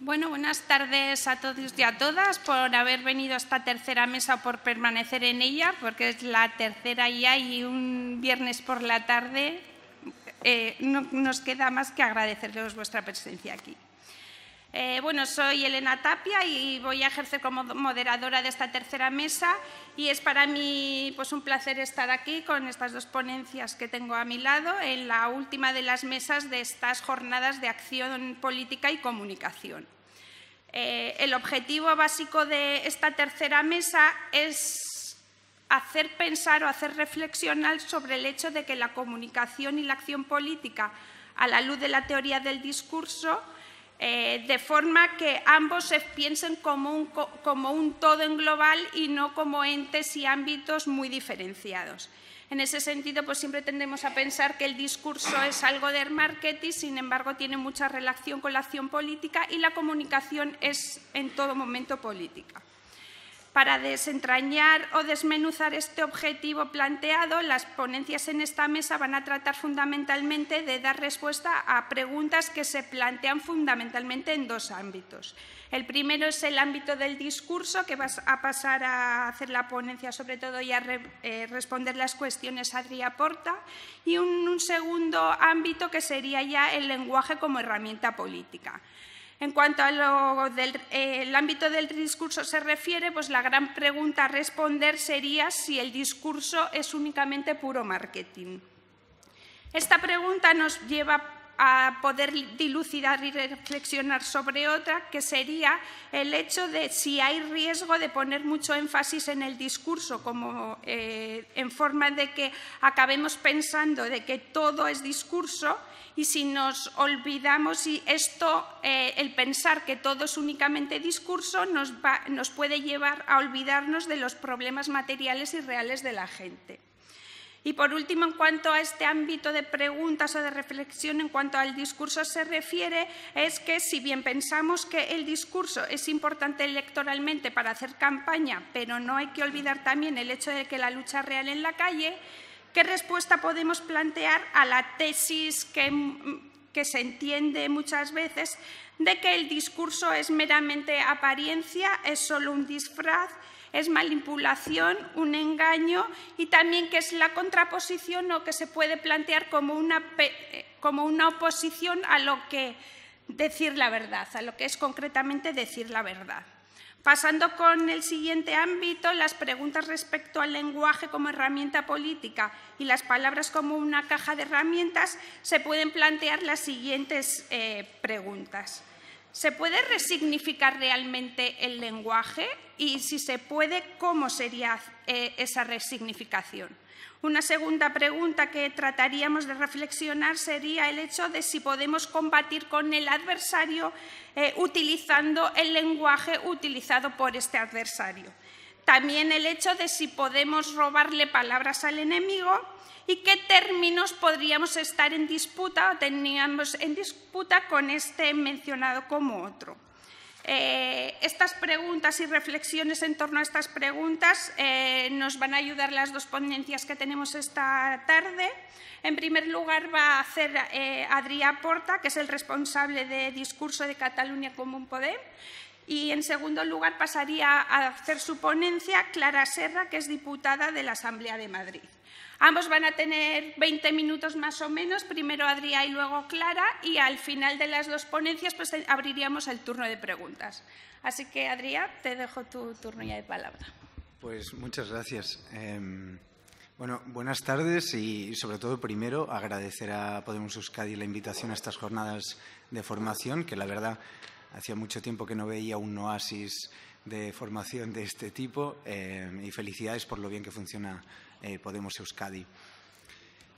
Bueno, buenas tardes a todos y a todas por haber venido a esta tercera mesa o por permanecer en ella, porque es la tercera ya y un viernes por la tarde eh, no nos queda más que agradecerles vuestra presencia aquí. Eh, bueno, soy Elena Tapia y voy a ejercer como moderadora de esta tercera mesa y es para mí pues, un placer estar aquí con estas dos ponencias que tengo a mi lado en la última de las mesas de estas jornadas de acción política y comunicación. Eh, el objetivo básico de esta tercera mesa es hacer pensar o hacer reflexionar sobre el hecho de que la comunicación y la acción política, a la luz de la teoría del discurso, eh, de forma que ambos se piensen como un, como un todo en global y no como entes y ámbitos muy diferenciados. En ese sentido, pues siempre tendemos a pensar que el discurso es algo de marketing, sin embargo, tiene mucha relación con la acción política y la comunicación es en todo momento política. Para desentrañar o desmenuzar este objetivo planteado, las ponencias en esta mesa van a tratar fundamentalmente de dar respuesta a preguntas que se plantean fundamentalmente en dos ámbitos. El primero es el ámbito del discurso, que va a pasar a hacer la ponencia sobre todo y a eh, responder las cuestiones Adria Porta, y un segundo ámbito que sería ya el lenguaje como herramienta política. En cuanto al ámbito del discurso se refiere, pues la gran pregunta a responder sería si el discurso es únicamente puro marketing. Esta pregunta nos lleva a poder dilucidar y reflexionar sobre otra, que sería el hecho de si hay riesgo de poner mucho énfasis en el discurso, como eh, en forma de que acabemos pensando de que todo es discurso y si nos olvidamos y esto, eh, el pensar que todo es únicamente discurso, nos, nos puede llevar a olvidarnos de los problemas materiales y reales de la gente. Y por último, en cuanto a este ámbito de preguntas o de reflexión en cuanto al discurso se refiere, es que si bien pensamos que el discurso es importante electoralmente para hacer campaña, pero no hay que olvidar también el hecho de que la lucha real en la calle ¿Qué respuesta podemos plantear a la tesis mm, que, se entiende muchas veces de que el discurso es meramente apariencia, es solo un disfraz? es manipulación, un engaño y también que es la contraposición o que se puede plantear como una, eh, como una oposición a lo que decir la verdad, a lo que es concretamente decir la verdad. Pasando con el siguiente ámbito, las preguntas respecto al lenguaje como herramienta política y las palabras como una caja de herramientas, se pueden plantear las siguientes eh, preguntas. ¿Se puede resignificar realmente el lenguaje? Y si se puede, ¿cómo sería eh, esa resignificación? Una segunda pregunta que trataríamos de reflexionar sería el hecho de si podemos combatir con el adversario eh, utilizando el lenguaje utilizado por este adversario. También el hecho de si podemos robarle palabras al enemigo y qué términos podríamos estar en disputa o teníamos en disputa con este mencionado como otro. Eh, estas preguntas y reflexiones en torno a estas preguntas eh, nos van a ayudar las dos ponencias que tenemos esta tarde. En primer lugar va a hacer eh, Porta, que es el responsable de discurso de Cataluña un Poder. Y en segundo lugar pasaría a hacer su ponencia Clara Serra, que es diputada de la Asamblea de Madrid. Ambos van a tener 20 minutos más o menos, primero Adrià y luego Clara, y al final de las dos ponencias pues, eh, abriríamos el turno de preguntas. Así que, Adrià, te dejo tu turno ya de palabra. Pues muchas gracias. Em, bueno, buenas tardes y sobre todo primero agradecer a Podemos Euskadi la invitación a estas jornadas de formación, que la verdad hacía mucho tiempo que no veía un oasis de formación de este tipo em, y felicidades por lo bien que funciona eh, Podemos Euskadi.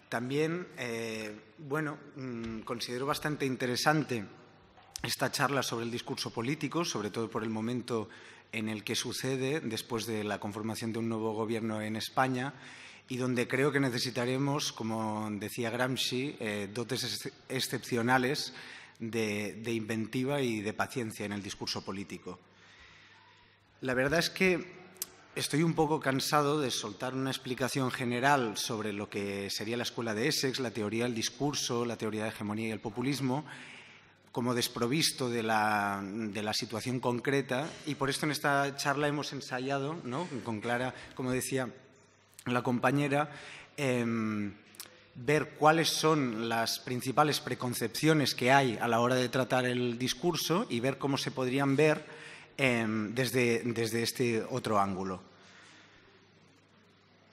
También, eh, bueno, mm, considero bastante interesante esta charla sobre el discurso político, sobre todo por el momento en el que sucede después de la conformación de un nuevo gobierno en España y donde creo que necesitaremos, como decía Gramsci, eh, dotes excepcionales de, de inventiva y de paciencia en el discurso político. La verdad es que Estoy un poco cansado de soltar una explicación general sobre lo que sería la escuela de Essex, la teoría del discurso, la teoría de hegemonía y el populismo, como desprovisto de la, situación concreta. Y por esto en esta charla hemos ensayado, ¿no? con Clara, como decía la compañera, em, ver cuáles son las principales preconcepciones que hay a la hora de tratar el discurso y ver cómo se podrían ver Em, desde, este otro ángulo.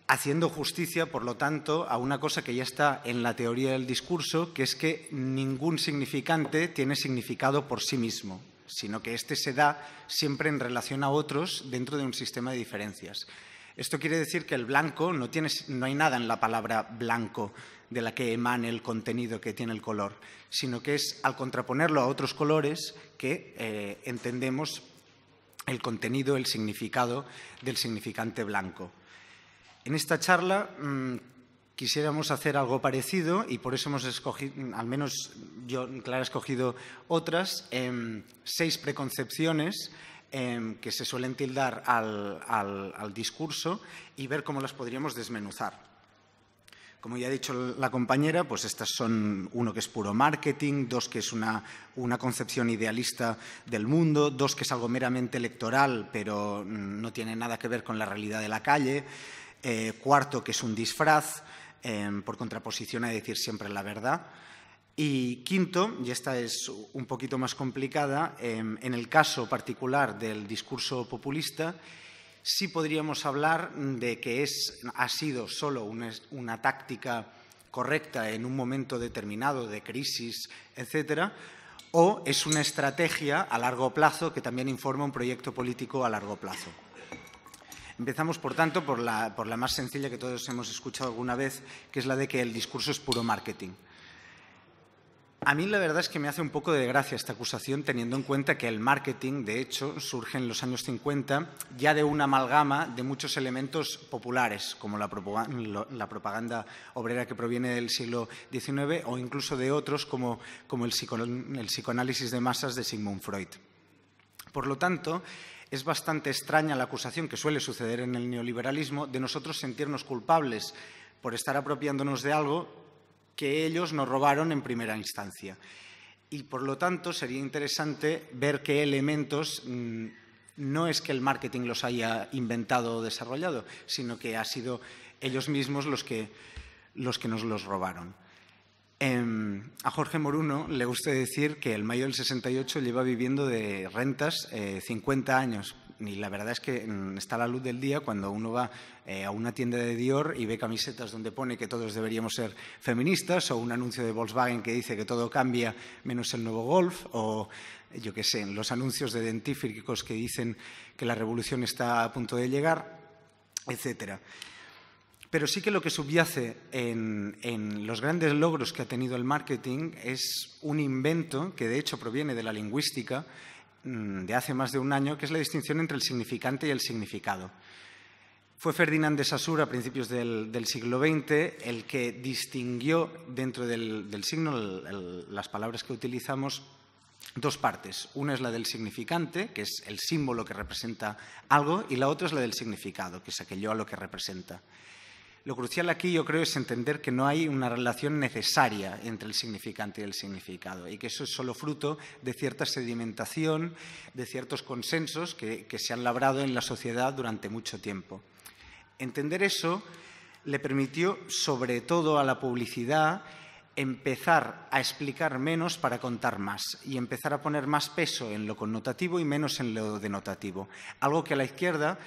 Haciendo justicia, por lo tanto, a una cosa que ya está en la teoría del discurso, que es que ningún significante tiene significado por sí mismo, sino que éste se da siempre en relación a otros dentro de un sistema de diferencias. Esto quiere decir que el blanco no, tiene, no hay nada en la palabra blanco de la que emane el contenido que tiene el color, sino que es al contraponerlo a otros colores que eh, entendemos el contenido, el significado del significante blanco. En esta charla mm, quisiéramos hacer algo parecido y por eso hemos escogido, al menos yo, Clara, he escogido otras, em, seis preconcepciones em, que se suelen tildar al discurso y ver cómo las podríamos desmenuzar. Como ya ha dicho la compañera, pues estas son uno que es puro marketing, dos que es una, concepción idealista del mundo, dos que es algo meramente electoral, pero no tiene nada que ver con la realidad de la calle, eh, cuarto que es un disfraz, eh, por contraposición a decir siempre la verdad. Y quinto, y esta es un poquito más complicada, eh, en el caso particular del discurso populista, sí podríamos hablar de que es, ha sido solo una, táctica correcta en un momento determinado de crisis, etcétera, o es una estrategia a largo plazo que también informa un proyecto político a largo plazo. Empezamos, por tanto, por la más sencilla que todos hemos escuchado alguna vez, que es la de que el discurso es puro marketing. A mí la verdad es que me hace un poco de gracia esta acusación, teniendo en cuenta que el marketing, de hecho, surge en los años 50 ya de una amalgama de muchos elementos populares, como la, propaganda obrera que proviene del siglo XIX o incluso de otros como, el psicoanálisis de masas de Sigmund Freud. Por lo tanto, es bastante extraña la acusación que suele suceder en el neoliberalismo de nosotros sentirnos culpables por estar apropiándonos de algo que ellos nos robaron en primera instancia. Y por lo tanto sería interesante ver qué elementos mm, no es que el marketing los haya inventado o desarrollado, sino que han sido ellos mismos los que, nos los robaron. Em, a Jorge Moruno le gusta decir que el mayo del 68 lleva viviendo de rentas 50 eh, años, ni la verdad es que mm, está la luz del día cuando uno va eh, a una tienda de Dior y ve camisetas donde pone que todos deberíamos ser feministas o un anuncio de Volkswagen que dice que todo cambia menos el nuevo Golf o yo qué sé, los anuncios de dentífricos que dicen que la revolución está a punto de llegar, etcétera. Pero sí que lo que subyace en, los grandes logros que ha tenido el marketing es un invento que de hecho proviene de la lingüística Mm, de hace más de un año, que es la distinción entre el significante y el significado. Fue Ferdinand de Saussure a principios del, siglo XX el que distinguió dentro del, signo las palabras que utilizamos dos partes. Una es la del significante, que es el símbolo que representa algo, y la otra es la del significado, que es aquello a lo que representa. Lo crucial aquí yo creo es entender que no hay una relación necesaria entre el significante y el significado y que eso es solo fruto de cierta sedimentación, de ciertos consensos que, se han labrado en la sociedad durante mucho tiempo. Entender eso le permitió sobre todo a la publicidad empezar a explicar menos para contar más y empezar a poner más peso en lo connotativo y menos en lo denotativo. Algo que a la izquierda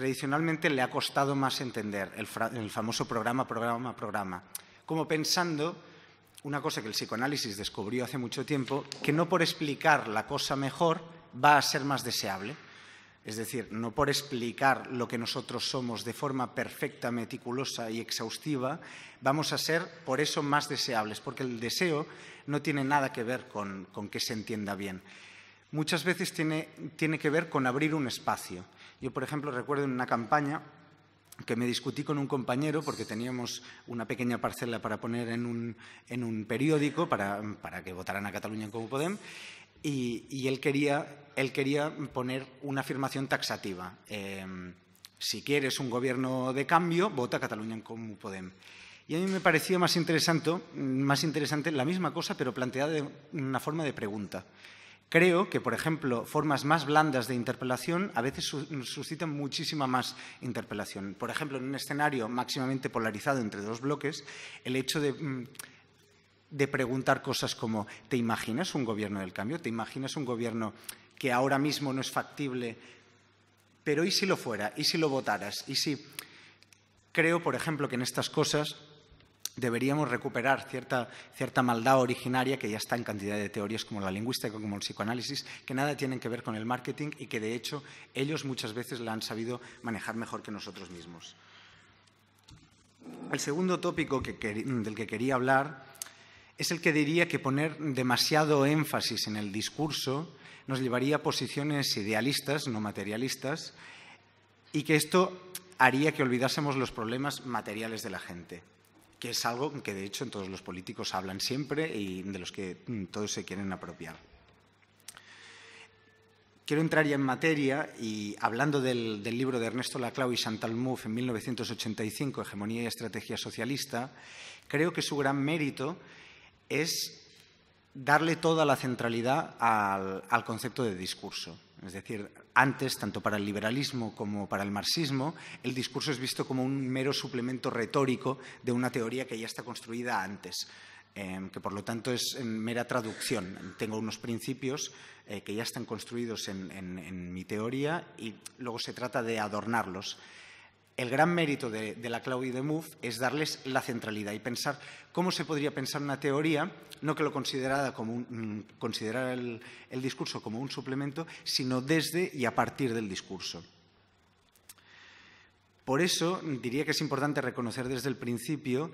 tradicionalmente le ha costado más entender el, famoso programa, programa, programa, como pensando una cosa que el psicoanálisis descubrió hace mucho tiempo, que no por explicar la cosa mejor va a ser más deseable. Es decir, no por explicar lo que nosotros somos de forma perfecta, meticulosa y exhaustiva, vamos a ser por eso más deseables, porque el deseo no tiene nada que ver con, con que se entienda bien. Muchas veces tiene, tiene que ver con abrir un espacio. Yo, por ejemplo, recuerdo en una campaña que me discutí con un compañero porque teníamos una pequeña parcela para poner en un, periódico para, que votaran a Cataluña en Como Podem y, él, quería, poner una afirmación taxativa. Em, si quieres un gobierno de cambio, vota a Cataluña en Comú Podem. Y a mí me pareció más interesante, más interesante la misma cosa, pero planteada de una forma de pregunta. Creo que, por ejemplo, formas más blandas de interpelación a veces suscitan muchísima más interpelación. Por ejemplo, en un escenario máximamente polarizado entre dos bloques, el hecho mm, de, preguntar cosas como ¿te imaginas un gobierno del cambio? ¿Te imaginas un gobierno que ahora mismo no es factible? Pero ¿y si lo fuera? ¿Y si lo votaras? ¿Y si... Creo, por ejemplo, que en estas cosas deberíamos recuperar cierta, maldad originaria que ya está en cantidad de teorías como la lingüística, como el psicoanálisis, que nada tienen que ver con el marketing y que de hecho ellos muchas veces la han sabido manejar mejor que nosotros mismos. El segundo tópico del que quería hablar es el que diría que poner demasiado énfasis en el discurso nos llevaría a posiciones idealistas, no materialistas, y que esto haría que olvidásemos los problemas materiales de la gente que es algo que de hecho todos los políticos hablan siempre y de los que mm, todos se quieren apropiar. Quiero entrar ya en materia y hablando del, libro de Ernesto Laclau y Chantal Mouffe en 1985, Hegemonía y Estrategia Socialista, creo que su gran mérito es darle toda la centralidad al concepto de discurso. Es decir, antes, tanto para el liberalismo como para el marxismo, el discurso es visto como un mero suplemento retórico de una teoría que ya está construida antes, em, que por lo tanto es em, mera traducción. Tengo unos principios eh, que ya están construidos en mi teoría y luego se trata de adornarlos el gran mérito de, la Claudia de Mouffe es darles la centralidad y pensar cómo se podría pensar una teoría, no que lo considerara como mm, considerar el discurso como un suplemento, sino desde y a partir del discurso. Por eso diría que es importante reconocer desde el principio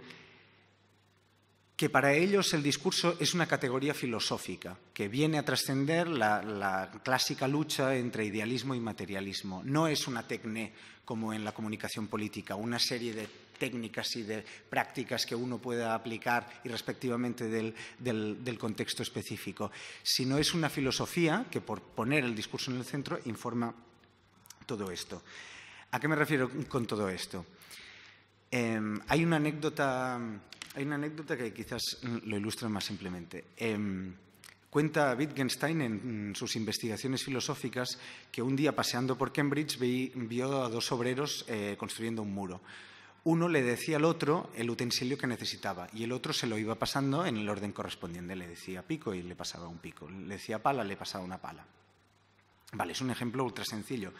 que para ellos el discurso es una categoría filosófica, que viene a trascender la, clásica lucha entre idealismo y materialismo. No es una tecne como en la comunicación política, una serie de técnicas y de prácticas que uno pueda aplicar y respectivamente del, contexto específico, sino es una filosofía que por poner el discurso en el centro informa todo esto. ¿A qué me refiero con todo esto? Em, hay una anécdota hay una anécdota que quizás mm, lo ilustra más simplemente. Em, cuenta Wittgenstein en mm, sus investigaciones filosóficas que un día paseando por Cambridge vio a dos obreros eh, construyendo un muro. Uno le decía al otro el utensilio que necesitaba y el otro se lo iba pasando en el orden correspondiente. Le decía pico y le pasaba un pico. Le decía pala, le pasaba una pala. Vale, es un ejemplo ultra sencillo.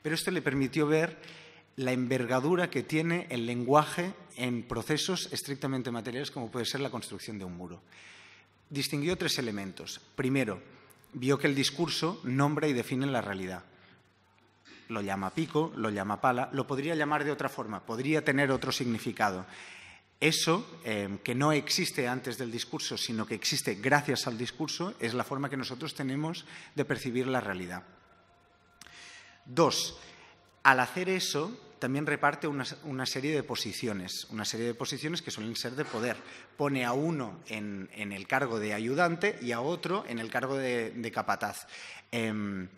Pero esto le permitió ver la envergadura que tiene el lenguaje en procesos estrictamente materiales como puede ser la construcción de un muro. Distinguió tres elementos. Primero, vio que el discurso nombra y define la realidad. Lo llama pico, lo llama pala, lo podría llamar de otra forma, podría tener otro significado. Eso, eh, que no existe antes del discurso, sino que existe gracias al discurso, es la forma que nosotros tenemos de percibir la realidad. Dos, al hacer eso, también reparte una, serie de posiciones, una serie de posiciones que suelen ser de poder. Pone a uno en, el cargo de ayudante y a otro en el cargo de, capataz. Em,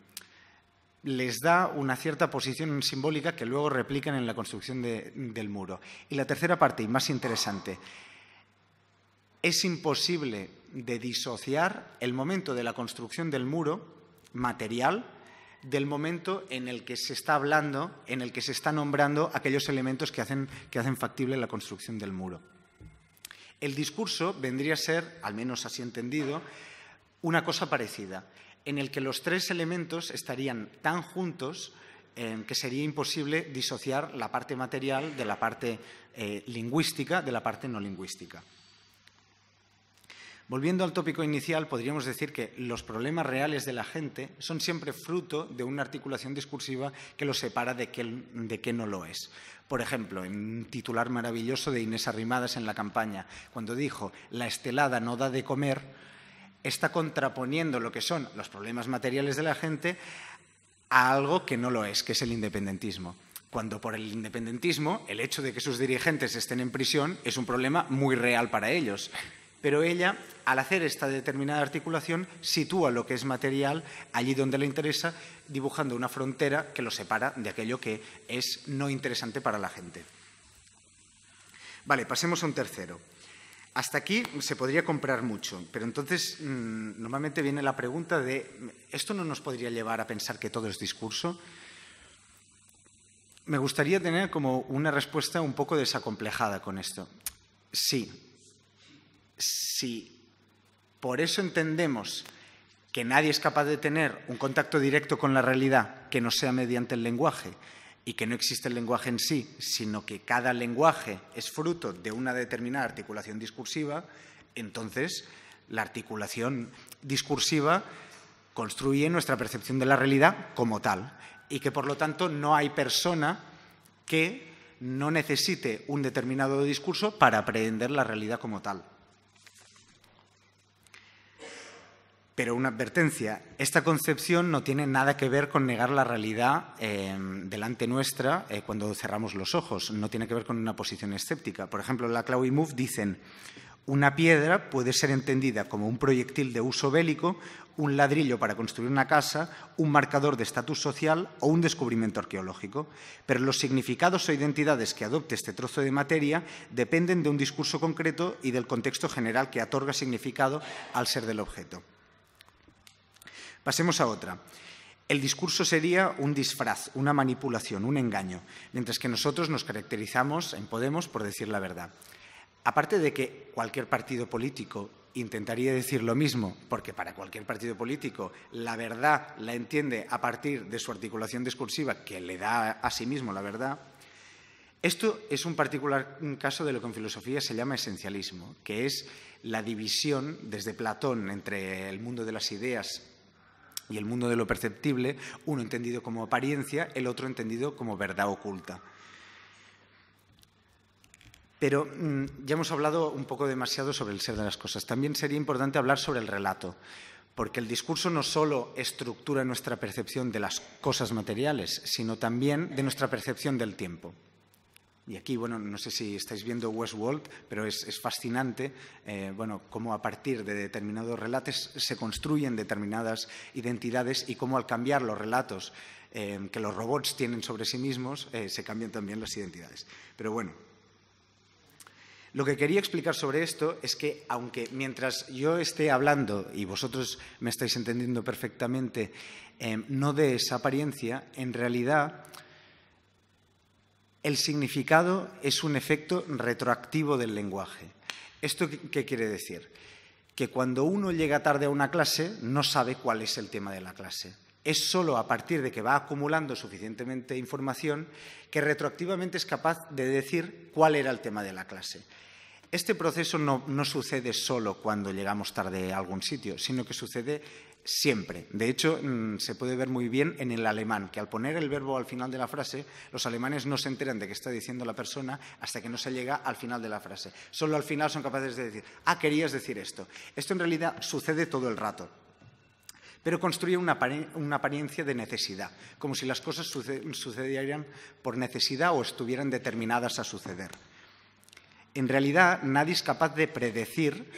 les da una cierta posición simbólica que luego replican en la construcción del muro. Y la tercera parte, y más interesante, es imposible de disociar el momento de la construcción del muro material del momento en el que se está hablando, en el que se está nombrando aquellos elementos que hacen, factible la construcción del muro. El discurso vendría a ser, al menos así entendido, una cosa parecida, en el que los tres elementos estarían tan juntos eh, que sería imposible disociar la parte material de la parte eh, lingüística de la parte no lingüística. Volviendo al tópico inicial, podríamos decir que los problemas reales de la gente son siempre fruto de una articulación discursiva que los separa de que no lo es. Por ejemplo, en un titular maravilloso de Inés Arrimadas en la campaña, cuando dijo, la estelada no da de comer, está contraponiendo lo que son los problemas materiales de la gente a algo que no lo es, que es el independentismo cuando por el independentismo el hecho de que sus dirigentes estén en prisión es un problema muy real para ellos pero ella, al hacer esta determinada articulación, sitúa lo que es material allí donde le interesa, dibujando una frontera que lo separa de aquello que es no interesante para la gente. Vale, pasemos a un tercero. Hasta aquí se podría comprar mucho, pero entonces mm, normalmente viene la pregunta de, ¿esto no nos podría llevar a pensar que todo es discurso? Me gustaría tener como una respuesta un poco desacomplejada con esto. Sí, si por eso entendemos que nadie es capaz de tener un contacto directo con la realidad que no sea mediante el lenguaje y que no existe el lenguaje en sí, sino que cada lenguaje es fruto de una determinada articulación discursiva, entonces la articulación discursiva construye nuestra percepción de la realidad como tal y que por lo tanto no hay persona que no necesite un determinado discurso para aprender la realidad como tal. Pero una advertencia, esta concepción no tiene nada que ver con negar la realidad em, delante nuestra eh, cuando cerramos los ojos, no tiene que ver con una posición escéptica. Por ejemplo, la Clau y Move dicen, una piedra puede ser entendida como un proyectil de uso bélico, un ladrillo para construir una casa, un marcador de estatus social o un descubrimiento arqueológico. Pero los significados o identidades que adopte este trozo de materia dependen de un discurso concreto y del contexto general que otorga significado al ser del objeto. Pasemos a otra. El discurso sería un disfraz, una manipulación, un engaño, mientras que nosotros nos caracterizamos en Podemos por decir la verdad. Aparte de que cualquier partido político intentaría decir lo mismo, porque para cualquier partido político la verdad la entiende a partir de su articulación discursiva que le da a sí mismo la verdad, esto es un particular caso de lo que en filosofía se llama esencialismo, que es la división desde Platón entre el mundo de las ideas y el mundo de lo perceptible, uno entendido como apariencia, el otro entendido como verdad oculta. Pero mm, ya hemos hablado un poco demasiado sobre el ser de las cosas. También sería importante hablar sobre el relato, porque el discurso no solo estructura nuestra percepción de las cosas materiales, sino también de nuestra percepción del tiempo. Y aquí, bueno, no sé si estáis viendo Westworld, pero es, fascinante, eh, cómo a partir de determinados relatos se construyen determinadas identidades y cómo al cambiar los relatos eh, que los robots tienen sobre sí mismos, eh, se cambian también las identidades. Pero bueno, lo que quería explicar sobre esto es que, aunque mientras yo esté hablando y vosotros me estáis entendiendo perfectamente, no de esa apariencia, en realidad el significado es un efecto retroactivo del lenguaje. ¿Esto qué quiere decir? Que cuando uno llega tarde a una clase no sabe cuál es el tema de la clase. Es solo a partir de que va acumulando suficientemente información que retroactivamente es capaz de decir cuál era el tema de la clase. Este proceso no, no, sucede solo cuando llegamos tarde a algún sitio, sino que sucede siempre. De hecho, mm, se puede ver muy bien en el alemán, que al poner el verbo al final de la frase, los alemanes no se enteran de qué está diciendo la persona hasta que no se llega al final de la frase. Solo al final son capaces de decir, ah, querías decir esto. Esto en realidad sucede todo el rato pero construye una, apariencia de necesidad, como si las cosas sucedieran por necesidad o estuvieran determinadas a suceder. En realidad, nadie es capaz de predecir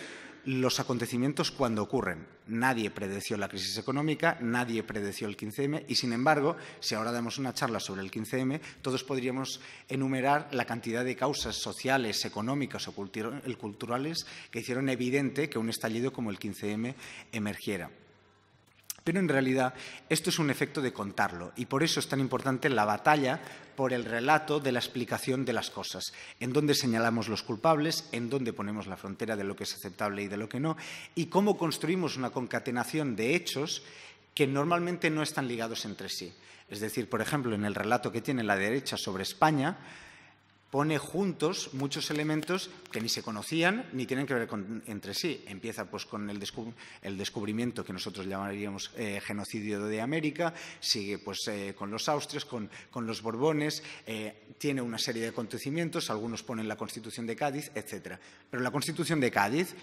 los acontecimientos cuando ocurren. Nadie predeció la crisis económica, nadie predeció el 15M y, sin embargo, si ahora damos una charla sobre el 15M, todos podríamos enumerar la cantidad de causas sociales, económicas o culturales que hicieron evidente que un estallido como el 15M emergiera. Pero en realidad esto es un efecto de contarlo y por eso es tan importante la batalla por el relato de la explicación de las cosas, en dónde señalamos los culpables, en dónde ponemos la frontera de lo que es aceptable y de lo que no, y cómo construimos una concatenación de hechos que normalmente no están ligados entre sí. Es decir, por ejemplo, en el relato que tiene la derecha sobre España, pone juntos muchos elementos que ni se conocían ni tienen que ver entre sí. Empieza pues, con el, descubrimiento que nosotros llamaríamos eh, genocidio de América, sigue pues, eh, con los Austrias, con, los borbones, eh, tiene una serie de acontecimientos, algunos ponen la Constitución de Cádiz, etc. Pero la Constitución de Cádiz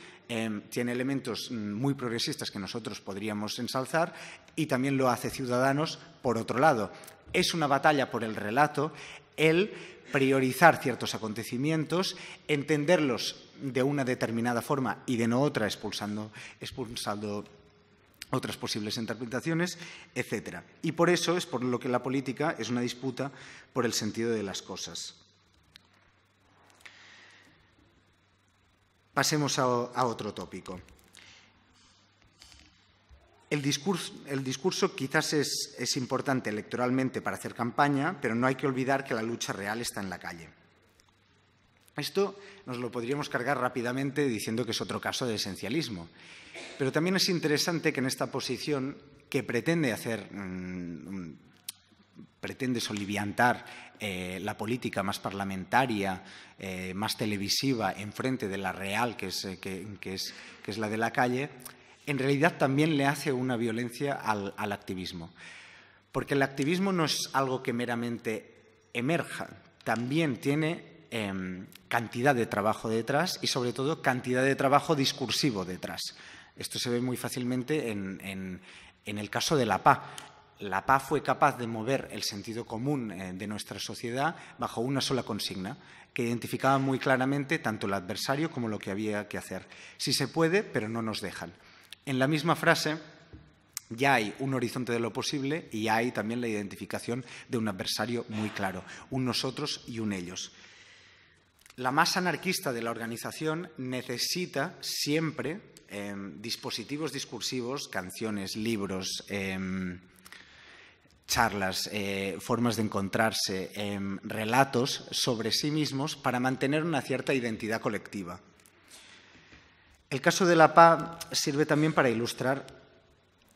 tiene elementos mm, muy progresistas que nosotros podríamos ensalzar y también lo hace Ciudadanos por otro lado. Es una batalla por el relato priorizar ciertos acontecimientos, entenderlos de una determinada forma y de no otra, expulsando, otras posibles interpretaciones, etc. Y por eso es por lo que la política es una disputa por el sentido de las cosas. Pasemos a otro tópico. El discurso, quizás es, importante electoralmente para hacer campaña, pero no hay que olvidar que la lucha real está en la calle. Esto nos lo podríamos cargar rápidamente diciendo que es otro caso de esencialismo. Pero también es interesante que en esta posición que pretende hacer, mm, pretende soliviantar eh, la política más parlamentaria, eh, más televisiva, enfrente de la real, que es eh, la de la calle, en realidad también le hace una violencia al, activismo. Porque el activismo no es algo que meramente emerja, también tiene em, cantidad de trabajo detrás y sobre todo cantidad de trabajo discursivo detrás. Esto se ve muy fácilmente en, el caso de la PA. La PA fue capaz de mover el sentido común eh, de nuestra sociedad bajo una sola consigna, que identificaba muy claramente tanto el adversario como lo que había que hacer. Si se puede, pero no nos dejan. En la misma frase ya hay un horizonte de lo posible y hay también la identificación de un adversario muy claro, un nosotros y un ellos. La masa anarquista de la organización necesita siempre em, dispositivos discursivos, canciones, libros, em, charlas, eh, formas de encontrarse, em, relatos sobre sí mismos para mantener una cierta identidad colectiva. El caso de la PA sirve también para ilustrar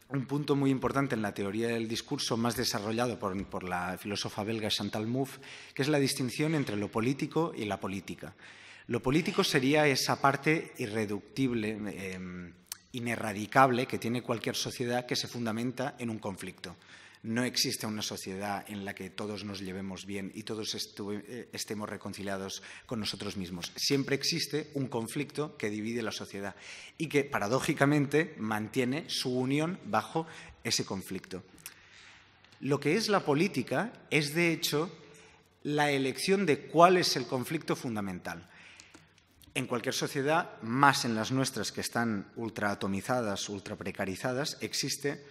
un punto muy importante en la teoría del discurso más desarrollado por, la filósofa belga Chantal Mouffe, que es la distinción entre lo político y la política. Lo político sería esa parte irreductible, em, inerradicable que tiene cualquier sociedad que se fundamenta en un conflicto no existe una sociedad en la que todos nos llevemos bien y todos eh, estemos reconciliados con nosotros mismos. Siempre existe un conflicto que divide la sociedad y que, paradójicamente, mantiene su unión bajo ese conflicto. Lo que es la política es, de hecho, la elección de cuál es el conflicto fundamental. En cualquier sociedad, más en las nuestras que están ultraatomizadas, ultraprecarizadas, existe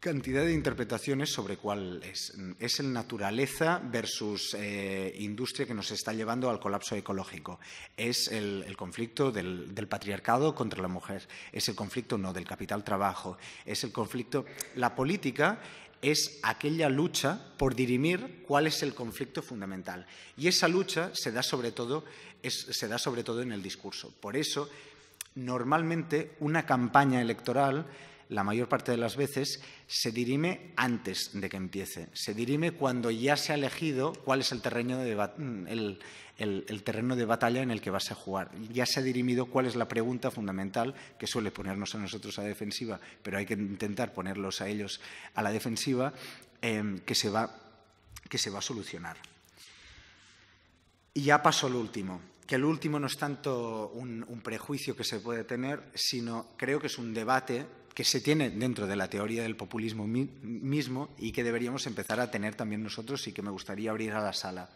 cantidad de interpretaciones sobre cuál es. Es el naturaleza versus eh, industria que nos está llevando al colapso ecológico. Es el, conflicto del, patriarcado contra la mujer. Es el conflicto no del capital-trabajo. Es el conflicto. La política es aquella lucha por dirimir cuál es el conflicto fundamental. Y esa lucha se da sobre todo en el discurso. Por eso, normalmente, una campaña electoral la mayor parte de las veces, se dirime antes de que empiece. Se dirime cuando ya se ha elegido cuál es el terreno de, batalla en el que vas a jugar. Ya se ha dirimido cuál es la pregunta fundamental que suele ponernos a nosotros a la defensiva, pero hay que intentar ponerlos a ellos a la defensiva, em, que, se va, a solucionar. Y ya pasó lo último, que el último no es tanto un, prejuicio que se puede tener, sino creo que es un debate que se tiene dentro de la teoría del populismo mismo y que deberíamos empezar a tener también nosotros y que me gustaría abrir a la sala,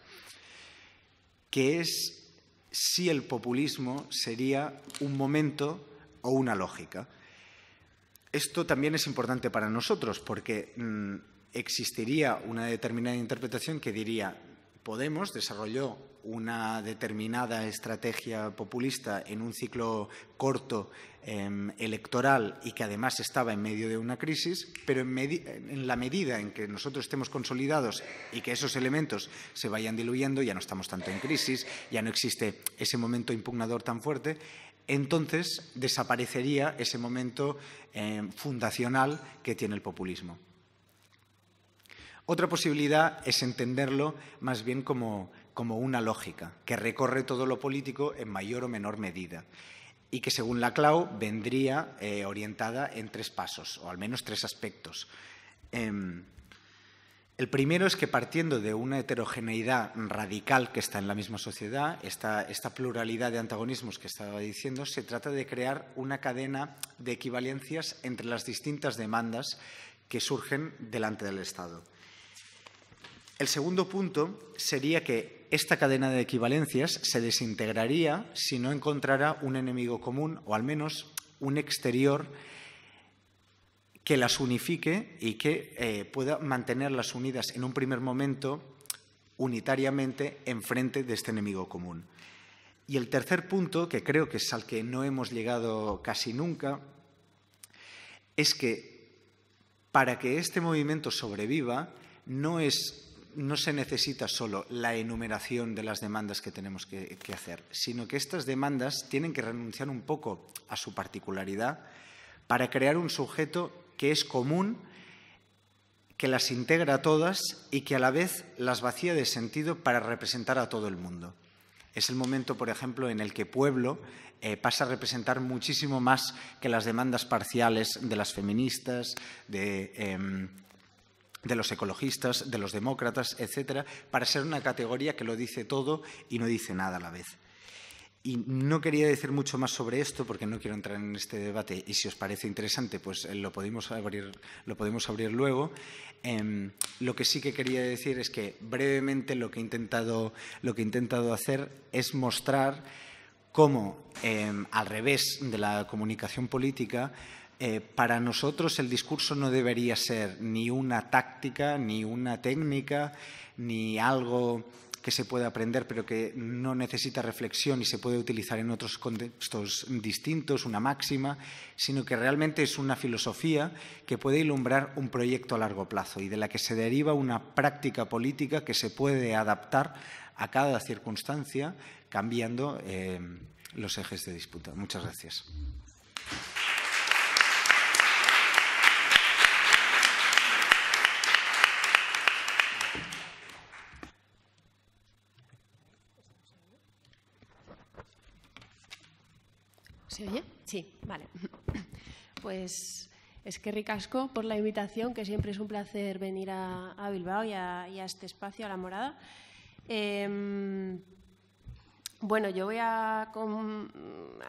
que es si el populismo sería un momento o una lógica. Esto también es importante para nosotros porque mm, existiría una determinada interpretación que diría Podemos desarrolló una determinada estrategia populista en un ciclo corto em, electoral y que además estaba en medio de una crisis, pero en, la medida en que nosotros estemos consolidados y que esos elementos se vayan diluyendo, ya no estamos tanto en crisis, ya no existe ese momento impugnador tan fuerte, entonces desaparecería ese momento em, fundacional que tiene el populismo. Otra posibilidad es entenderlo más bien como, una lógica que recorre todo lo político en mayor o menor medida y que según la CLAU vendría eh, orientada en tres pasos, o al menos tres aspectos. Em, el primero es que partiendo de una heterogeneidad radical que está en la misma sociedad, esta, pluralidad de antagonismos que estaba diciendo, se trata de crear una cadena de equivalencias entre las distintas demandas que surgen delante del Estado. El segundo punto sería que esta cadena de equivalencias se desintegraría si no encontrara un enemigo común o al menos un exterior que las unifique y que eh, pueda mantenerlas unidas en un primer momento unitariamente enfrente de este enemigo común. Y el tercer punto, que creo que es al que no hemos llegado casi nunca, es que para que este movimiento sobreviva no es no se necesita solo la enumeración de las demandas que tenemos que, hacer, sino que estas demandas tienen que renunciar un poco a su particularidad para crear un sujeto que es común, que las integra a todas y que a la vez las vacía de sentido para representar a todo el mundo. Es el momento, por ejemplo, en el que pueblo eh, pasa a representar muchísimo más que las demandas parciales de las feministas, de em, de los ecologistas, de los demócratas, etcétera, para ser una categoría que lo dice todo y no dice nada a la vez. Y no quería decir mucho más sobre esto porque no quiero entrar en este debate y si os parece interesante, pues eh, lo podemos abrir, luego. Em, lo que sí que quería decir es que brevemente lo que he intentado, hacer es mostrar cómo, em, al revés de la comunicación política, eh, para nosotros el discurso no debería ser ni una táctica, ni una técnica, ni algo que se pueda aprender pero que no necesita reflexión y se puede utilizar en otros contextos distintos, una máxima, sino que realmente es una filosofía que puede ilumbrar un proyecto a largo plazo y de la que se deriva una práctica política que se puede adaptar a cada circunstancia cambiando eh, los ejes de disputa. Muchas gracias. ¿Se oye? Sí, vale. Pues es que ricasco por la invitación, que siempre es un placer venir a, Bilbao y a, este espacio, a la morada. Em, bueno, yo voy a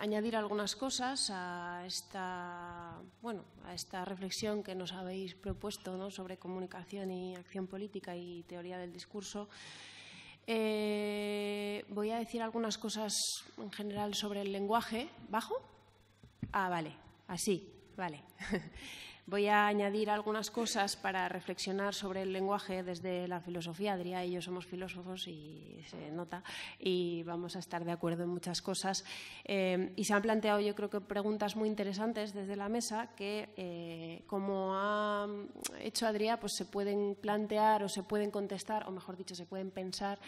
añadir algunas cosas a esta, bueno, a esta reflexión que nos habéis propuesto ¿no? sobre comunicación y acción política y teoría del discurso. Eh, voy a decir algunas cosas en general sobre el lenguaje. ¿Bajo? Ah, vale. Así, vale. Voy a añadir algunas cosas para reflexionar sobre el lenguaje desde la filosofía. Adrián y yo somos filósofos y se nota y vamos a estar de acuerdo en muchas cosas. Eh, y se han planteado yo creo que preguntas muy interesantes desde la mesa que, eh, como ha hecho Adrián, pues se pueden plantear o se pueden contestar, o mejor dicho, se pueden pensar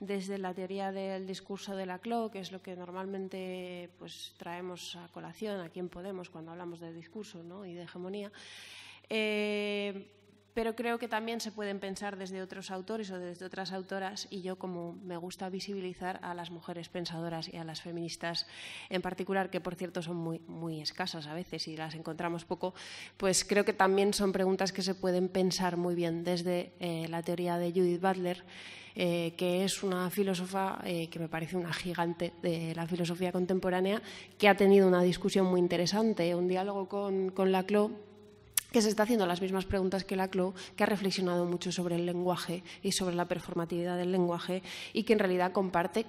desde la teoría del discurso de la CLO, que es lo que normalmente pues, traemos a colación a quien Podemos cuando hablamos de discurso y de hegemonía. Eh, pero creo que también se pueden pensar desde otros autores o desde otras autoras y yo como me gusta visibilizar a las mujeres pensadoras y a las feministas en particular, que por cierto son muy, escasas a veces y las encontramos poco, pues creo que también son preguntas que se pueden pensar muy bien desde eh, la teoría de Judith Butler, eh, que es una filósofa que me parece una gigante de la filosofía contemporánea, que ha tenido una discusión muy interesante, un diálogo con, con Laclau que se está haciendo las mismas preguntas que la CLO, que ha reflexionado mucho sobre el lenguaje y sobre la performatividad del lenguaje y que en realidad comparte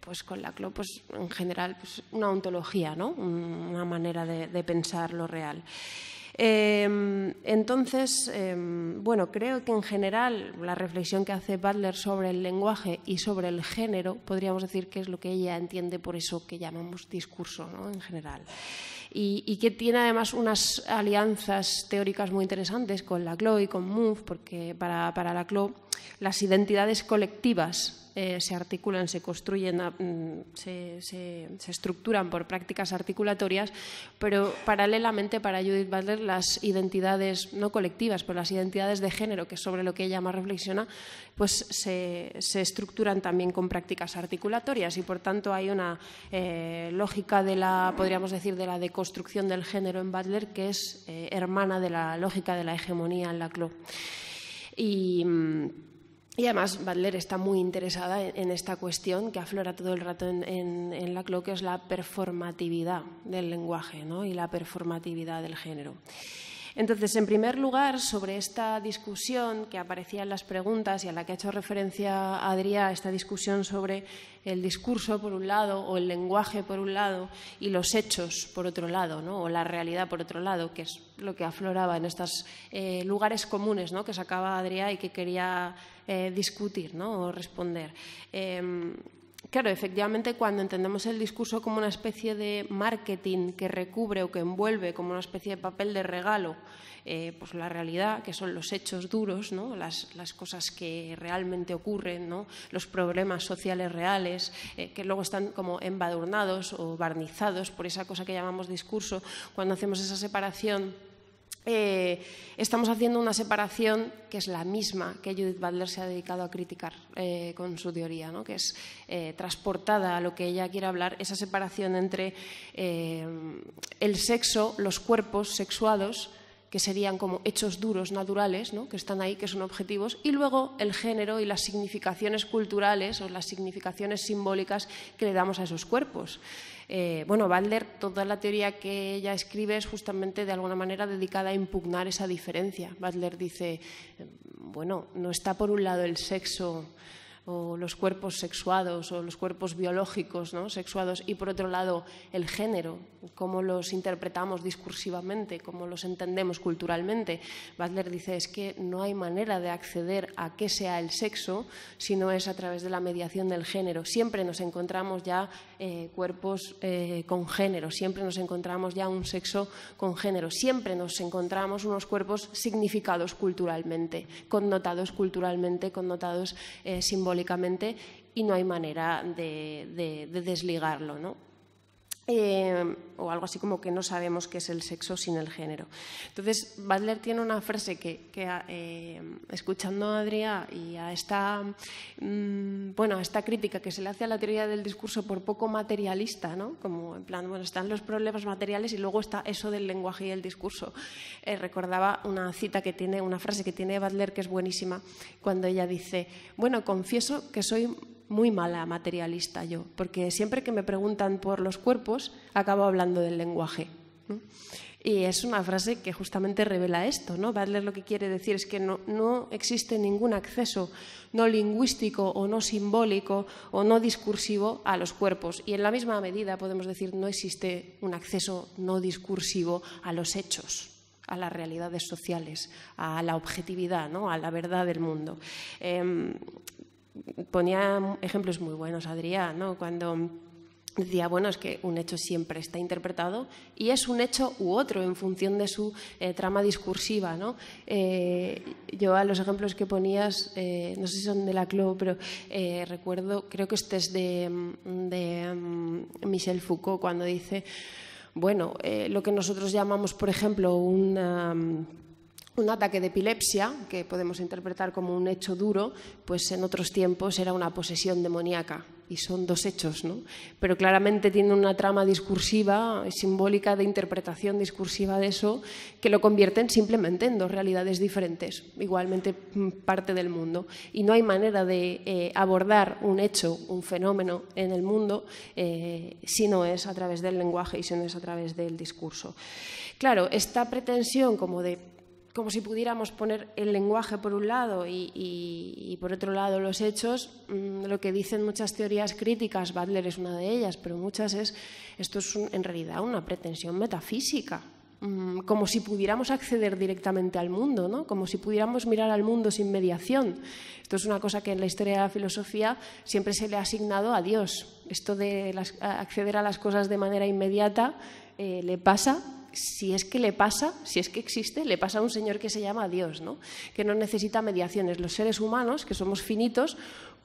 pues con la CLO pues, en general pues, una ontología, ¿no? una manera de, pensar lo real. Em, entonces, em, bueno, creo que en general la reflexión que hace Butler sobre el lenguaje y sobre el género podríamos decir que es lo que ella entiende por eso que llamamos discurso ¿no? en general y, que tiene además unas alianzas teóricas muy interesantes con la CLO y con MOVE, porque para, para la CLO las identidades colectivas eh, se articulan, se construyen, mm, se, estructuran por prácticas articulatorias, pero paralelamente para Judith Butler las identidades no colectivas, pero las identidades de género, que es sobre lo que ella más reflexiona, pues se, estructuran también con prácticas articulatorias y por tanto hay una eh, lógica de la, podríamos decir, de la deconstrucción del género en Butler que es eh, hermana de la lógica de la hegemonía en la CLO. Y mm, y además Butler está muy interesada en, esta cuestión que aflora todo el rato en, la Clo, que es la performatividad del lenguaje y la performatividad del género. Entonces, en primer lugar, sobre esta discusión que aparecía en las preguntas y a la que ha hecho referencia Adrià, esta discusión sobre el discurso por un lado o el lenguaje por un lado y los hechos por otro lado, ¿no? o la realidad por otro lado, que es lo que afloraba en estos eh, lugares comunes ¿no? que sacaba Adrián y que quería eh, discutir ¿no? o responder. Em, Claro, efectivamente, cuando entendemos el discurso como una especie de marketing que recubre o que envuelve como una especie de papel de regalo, eh, pues la realidad, que son los hechos duros, ¿no? las, cosas que realmente ocurren, los problemas sociales reales, eh, que luego están como embadurnados o barnizados por esa cosa que llamamos discurso, cuando hacemos esa separación eh, estamos haciendo una separación que es la misma que Judith Butler se ha dedicado a criticar eh, con su teoría, ¿no? que es eh, transportada a lo que ella quiere hablar, esa separación entre el sexo, los cuerpos sexuados, que serían como hechos duros naturales, que están ahí, que son objetivos, y luego el género y las significaciones culturales o las significaciones simbólicas que le damos a esos cuerpos. Eh, bueno, Balder, toda la teoría que ella escribe es justamente de alguna manera dedicada a impugnar esa diferencia. Butler dice, em, bueno, no está por un lado el sexo o los cuerpos sexuados o los cuerpos biológicos sexuados y por otro lado el género, cómo los interpretamos discursivamente, cómo los entendemos culturalmente. Butler dice es que no hay manera de acceder a qué sea el sexo si no es a través de la mediación del género. Siempre nos encontramos ya eh, cuerpos eh, con género, siempre nos encontramos ya un sexo con género, siempre nos encontramos unos cuerpos significados culturalmente, connotados culturalmente, connotados simbólicamente eh, y no hay manera de, de desligarlo. ¿no? Eh, o algo así como que no sabemos qué es el sexo sin el género. Entonces, Butler tiene una frase que, eh, escuchando a Adria y a esta, mm, bueno, a esta crítica que se le hace a la teoría del discurso por poco materialista, ¿no? como en plan, bueno, están los problemas materiales y luego está eso del lenguaje y el discurso. Eh, recordaba una cita que tiene, una frase que tiene Butler que es buenísima, cuando ella dice, bueno, confieso que soy muy mala materialista yo, porque siempre que me preguntan por los cuerpos, acabo hablando del lenguaje. Y es una frase que justamente revela esto, ¿no? Butler lo que quiere decir es que no, existe ningún acceso no lingüístico o no simbólico o no discursivo a los cuerpos. Y en la misma medida podemos decir no existe un acceso no discursivo a los hechos a las realidades sociales, a la objetividad, ¿no? a la verdad del mundo. Em, ponía ejemplos muy buenos, Adrián, cuando decía, bueno, es que un hecho siempre está interpretado y es un hecho u otro en función de su eh, trama discursiva. ¿no? Eh, yo a los ejemplos que ponías, eh, no sé si son de la CLO, pero recuerdo, creo que este es de, mm, Michel Foucault cuando dice, bueno, lo que nosotros llamamos, por ejemplo, un un ataque de epilepsia, que podemos interpretar como un hecho duro, pues en otros tiempos era una posesión demoníaca. Y son dos hechos, ¿no? Pero claramente tiene una trama discursiva, simbólica, de interpretación discursiva de eso, que lo convierten simplemente en dos realidades diferentes, igualmente parte del mundo. Y no hay manera de eh, abordar un hecho, un fenómeno en el mundo, eh, si no es a través del lenguaje y si no es a través del discurso. Claro, esta pretensión como de como si pudiéramos poner el lenguaje por un lado y, por otro lado los hechos, mm, lo que dicen muchas teorías críticas, Butler es una de ellas, pero muchas es, esto es en realidad una pretensión metafísica, mm, como si pudiéramos acceder directamente al mundo, ¿no? como si pudiéramos mirar al mundo sin mediación. Esto es una cosa que en la historia de la filosofía siempre se le ha asignado a Dios. Esto de acceder a las cosas de manera inmediata eh, le pasa si es que le pasa, si es que existe, le pasa a un señor que se llama Dios, ¿no? que no necesita mediaciones. Los seres humanos, que somos finitos,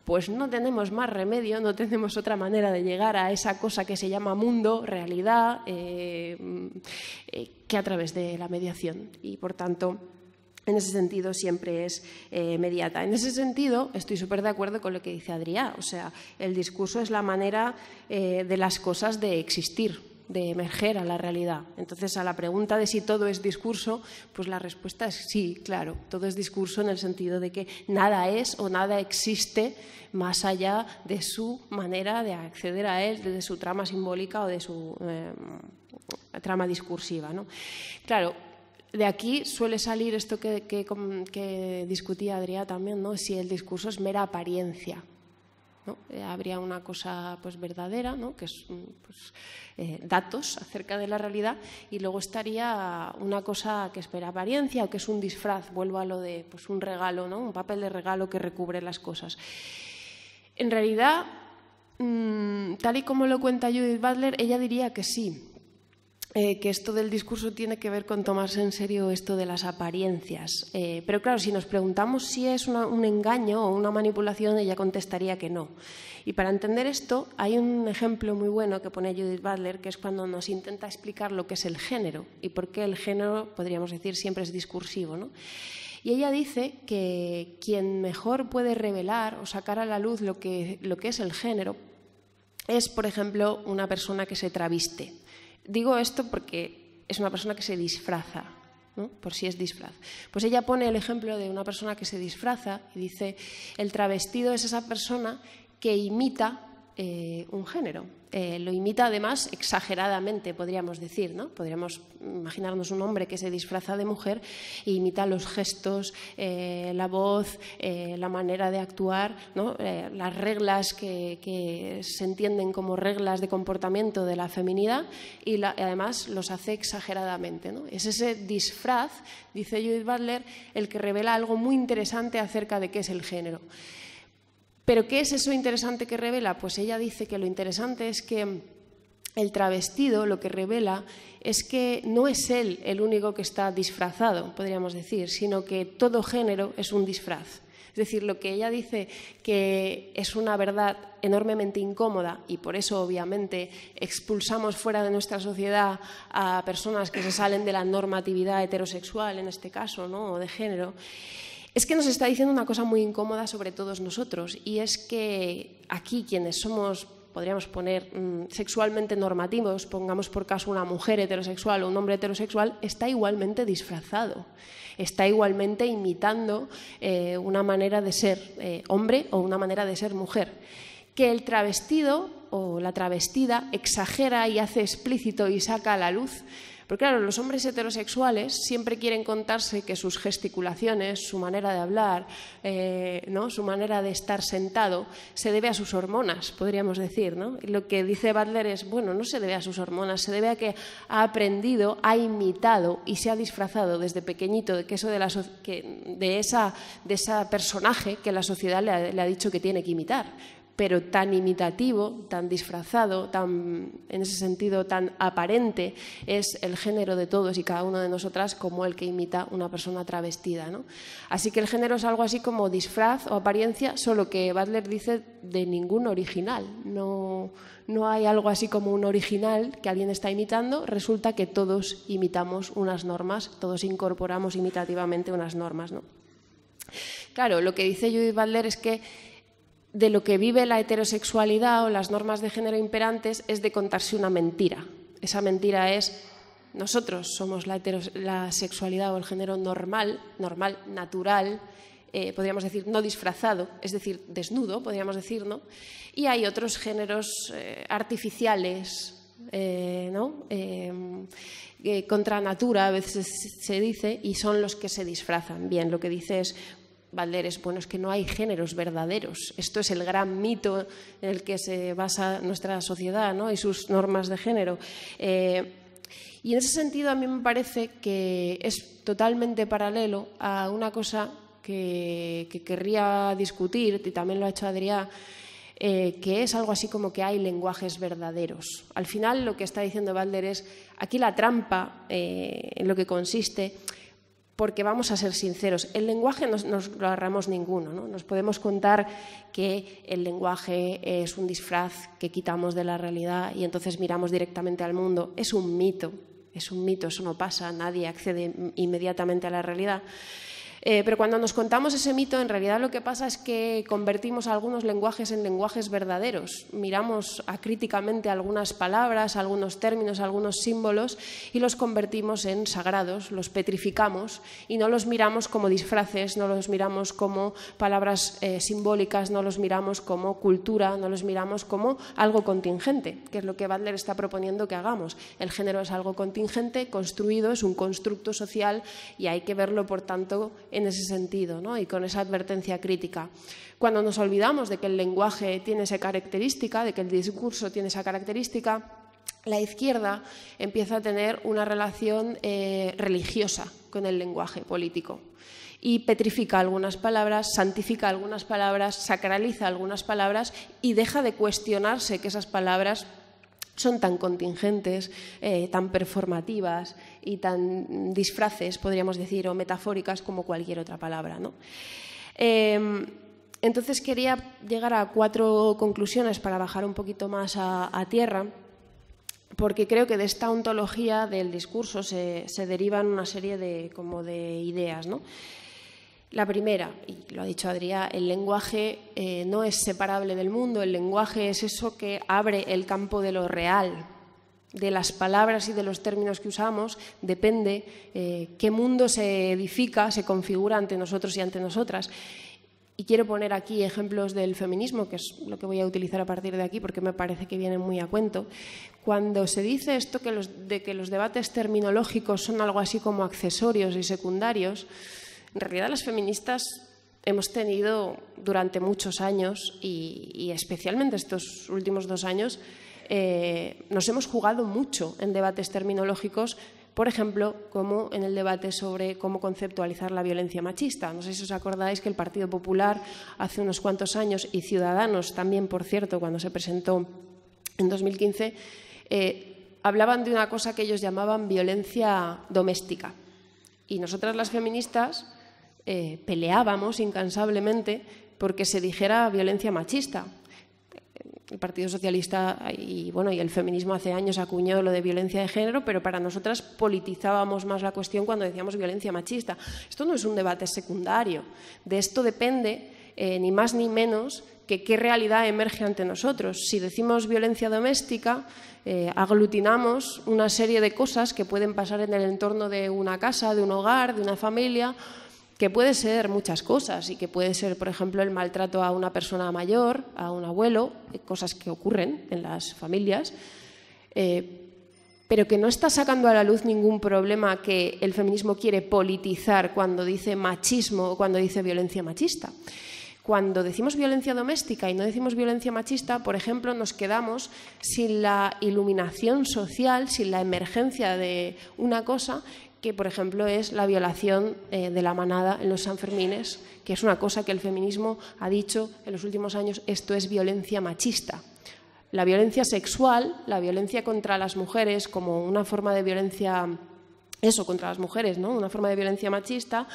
pues no tenemos más remedio, no tenemos otra manera de llegar a esa cosa que se llama mundo, realidad, eh, eh, que a través de la mediación. Y por tanto, en ese sentido siempre es eh, mediata. En ese sentido estoy súper de acuerdo con lo que dice Adrián. o sea, el discurso es la manera de las cosas de existir de emerger a la realidad. Entonces, a la pregunta de si todo es discurso, pues la respuesta es sí, claro, todo es discurso en el sentido de que nada es o nada existe más allá de su manera de acceder a él, de su trama simbólica o de su eh, trama discursiva. Claro, de aquí suele salir esto que, discutía Adrián también, ¿no? si el discurso es mera apariencia. Eh, habría una cosa pues, verdadera, ¿no? que es mm, pues, eh, datos acerca de la realidad, y luego estaría una cosa que espera apariencia o que es un disfraz, vuelvo a lo de pues, un regalo, ¿no? un papel de regalo que recubre las cosas. En realidad, mm, tal y como lo cuenta Judith Butler, ella diría que sí, eh, que esto del discurso tiene que ver con tomarse en serio esto de las apariencias. Eh, pero claro, si nos preguntamos si es un engaño o una manipulación, ella contestaría que no. Y para entender esto, hay un ejemplo muy bueno que pone Judith Butler, que es cuando nos intenta explicar lo que es el género y por qué el género, podríamos decir, siempre es discursivo. Y ella dice que quien mejor puede revelar o sacar a la luz lo que es el género es, por ejemplo, una persona que se traviste. Digo esto porque es una persona que se disfraza, por si es disfraz. Pues ella pone el ejemplo de una persona que se disfraza y dice, el travestido es esa persona que imita eh, un género. Eh, lo imita además exageradamente, podríamos decir, ¿no? Podríamos imaginarnos un hombre que se disfraza de mujer e imita los gestos, eh, la voz, la manera de actuar, ¿no? las reglas que, se entienden como reglas de comportamiento de la feminidad y además los hace exageradamente. ¿no? Es ese disfraz, dice Judith Butler, el que revela algo muy interesante acerca de qué es el género. ¿Pero qué es eso interesante que revela? Pues ella dice que lo interesante es que el travestido lo que revela es que no es él el único que está disfrazado, podríamos decir, sino que todo género es un disfraz. Es decir, lo que ella dice que es una verdad enormemente incómoda y por eso obviamente expulsamos fuera de nuestra sociedad a personas que se salen de la normatividad heterosexual en este caso, ¿no? o de género es que nos está diciendo una cosa muy incómoda sobre todos nosotros y es que aquí quienes somos, podríamos poner, mm, sexualmente normativos, pongamos por caso una mujer heterosexual o un hombre heterosexual, está igualmente disfrazado, está igualmente imitando eh, una manera de ser eh, hombre o una manera de ser mujer. Que el travestido o la travestida exagera y hace explícito y saca a la luz porque claro, los hombres heterosexuales siempre quieren contarse que sus gesticulaciones, su manera de hablar, eh, ¿no? su manera de estar sentado, se debe a sus hormonas, podríamos decir. ¿no? Lo que dice Butler es, bueno, no se debe a sus hormonas, se debe a que ha aprendido, ha imitado y se ha disfrazado desde pequeñito de que de, la de esa, de esa personaje que la sociedad le ha dicho que tiene que imitar pero tan imitativo, tan disfrazado, tan, en ese sentido tan aparente, es el género de todos y cada una de nosotras como el que imita una persona travestida. Así que el género es algo así como disfraz o apariencia, solo que Butler dice de ningún original. No, hay algo así como un original que alguien está imitando, resulta que todos imitamos unas normas, todos incorporamos imitativamente unas normas. Claro, lo que dice Judith Butler es que de lo que vive la heterosexualidad o las normas de género imperantes es de contarse una mentira. Esa mentira es nosotros somos la, sexualidad o el género normal, normal, natural, eh, podríamos decir no disfrazado, es decir, desnudo, podríamos decir, ¿no? Y hay otros géneros eh, artificiales, eh, ¿no? contra natura, a veces se dice, y son los que se disfrazan. Bien, lo que dice es, Valderes, bueno, es que no hay géneros verdaderos. Esto es el gran mito en el que se basa nuestra sociedad ¿no? y sus normas de género. Eh, y en ese sentido a mí me parece que es totalmente paralelo a una cosa que, querría discutir, y también lo ha hecho Adrián, eh, que es algo así como que hay lenguajes verdaderos. Al final lo que está diciendo Valder es, aquí la trampa, eh, en lo que consiste, porque vamos a ser sinceros, el lenguaje no nos lo agarramos ninguno. ¿no? Nos podemos contar que el lenguaje es un disfraz que quitamos de la realidad y entonces miramos directamente al mundo. Es un mito, es un mito, eso no pasa, nadie accede inmediatamente a la realidad. Eh, pero cuando nos contamos ese mito, en realidad lo que pasa es que convertimos algunos lenguajes en lenguajes verdaderos. Miramos acríticamente algunas palabras, algunos términos, algunos símbolos y los convertimos en sagrados, los petrificamos y no los miramos como disfraces, no los miramos como palabras eh, simbólicas, no los miramos como cultura, no los miramos como algo contingente, que es lo que Butler está proponiendo que hagamos. El género es algo contingente, construido, es un constructo social y hay que verlo, por tanto, en ese sentido y con esa advertencia crítica. Cuando nos olvidamos de que el lenguaje tiene esa característica, de que el discurso tiene esa característica, la izquierda empieza a tener una relación eh, religiosa con el lenguaje político y petrifica algunas palabras, santifica algunas palabras, sacraliza algunas palabras y deja de cuestionarse que esas palabras son tan contingentes, eh, tan performativas y tan disfraces, podríamos decir, o metafóricas como cualquier otra palabra. ¿no? Em, entonces quería llegar a cuatro conclusiones para bajar un poquito más a, tierra porque creo que de esta ontología del discurso se, derivan una serie de, como de ideas. ¿no? La primera, y lo ha dicho Adrián, el lenguaje eh, no es separable del mundo, el lenguaje es eso que abre el campo de lo real, de las palabras y de los términos que usamos, depende eh, qué mundo se edifica, se configura ante nosotros y ante nosotras. Y quiero poner aquí ejemplos del feminismo, que es lo que voy a utilizar a partir de aquí porque me parece que viene muy a cuento. Cuando se dice esto de que los debates terminológicos son algo así como accesorios y secundarios, en realidad las feministas hemos tenido durante muchos años y, especialmente estos últimos dos años, eh, nos hemos jugado mucho en debates terminológicos, por ejemplo, como en el debate sobre cómo conceptualizar la violencia machista. No sé si os acordáis que el Partido Popular hace unos cuantos años y Ciudadanos también, por cierto, cuando se presentó en 2015, eh, hablaban de una cosa que ellos llamaban violencia doméstica. Y nosotras las feministas eh, peleábamos incansablemente porque se dijera violencia machista. El Partido Socialista y, bueno, y el feminismo hace años acuñó lo de violencia de género, pero para nosotras politizábamos más la cuestión cuando decíamos violencia machista. Esto no es un debate secundario. De esto depende eh, ni más ni menos que qué realidad emerge ante nosotros. Si decimos violencia doméstica, eh, aglutinamos una serie de cosas que pueden pasar en el entorno de una casa, de un hogar, de una familia que puede ser muchas cosas y que puede ser, por ejemplo, el maltrato a una persona mayor, a un abuelo, cosas que ocurren en las familias, eh, pero que no está sacando a la luz ningún problema que el feminismo quiere politizar cuando dice machismo o cuando dice violencia machista. Cuando decimos violencia doméstica y no decimos violencia machista, por ejemplo, nos quedamos sin la iluminación social, sin la emergencia de una cosa que por ejemplo es la violación eh, de la manada en los Sanfermines, que es una cosa que el feminismo ha dicho en los últimos años, esto es violencia machista. La violencia sexual, la violencia contra las mujeres como una forma de violencia, eso, contra las mujeres, ¿no? Una forma de violencia machista,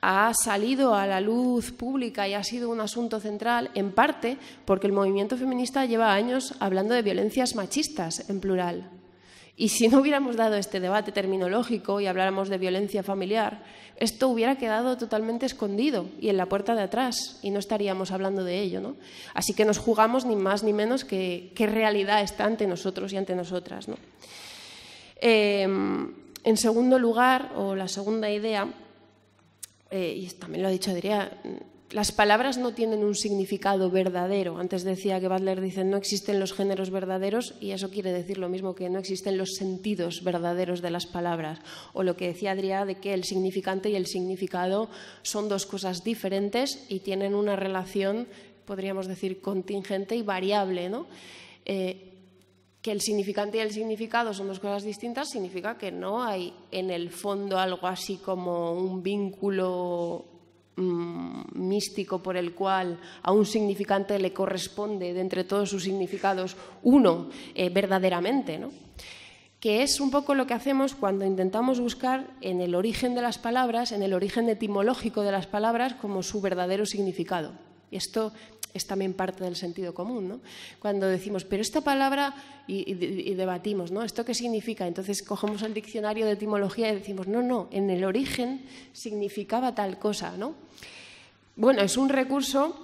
ha salido a la luz pública y ha sido un asunto central, en parte porque el movimiento feminista lleva años hablando de violencias machistas en plural. Y si no hubiéramos dado este debate terminológico y habláramos de violencia familiar, esto hubiera quedado totalmente escondido y en la puerta de atrás y no estaríamos hablando de ello. ¿no? Así que nos jugamos ni más ni menos que qué realidad está ante nosotros y ante nosotras. Em, en segundo lugar, o la segunda idea, eh, y también lo ha dicho Adrián, las palabras no tienen un significado verdadero. Antes decía que Butler dice no existen los géneros verdaderos y eso quiere decir lo mismo que no existen los sentidos verdaderos de las palabras. O lo que decía Adrià de que el significante y el significado son dos cosas diferentes y tienen una relación, podríamos decir, contingente y variable. ¿no? Eh, que el significante y el significado son dos cosas distintas significa que no hay en el fondo algo así como un vínculo Mm, místico por el cual a un significante le corresponde, de entre todos sus significados, uno eh, verdaderamente, ¿no? que es un poco lo que hacemos cuando intentamos buscar en el origen de las palabras, en el origen etimológico de las palabras, como su verdadero significado. esto es también parte del sentido común. Cuando decimos, pero esta palabra, y, debatimos, ¿Esto qué significa? Entonces cogemos el diccionario de etimología y decimos, no, no, en el origen significaba tal cosa, ¿no? Bueno, es un recurso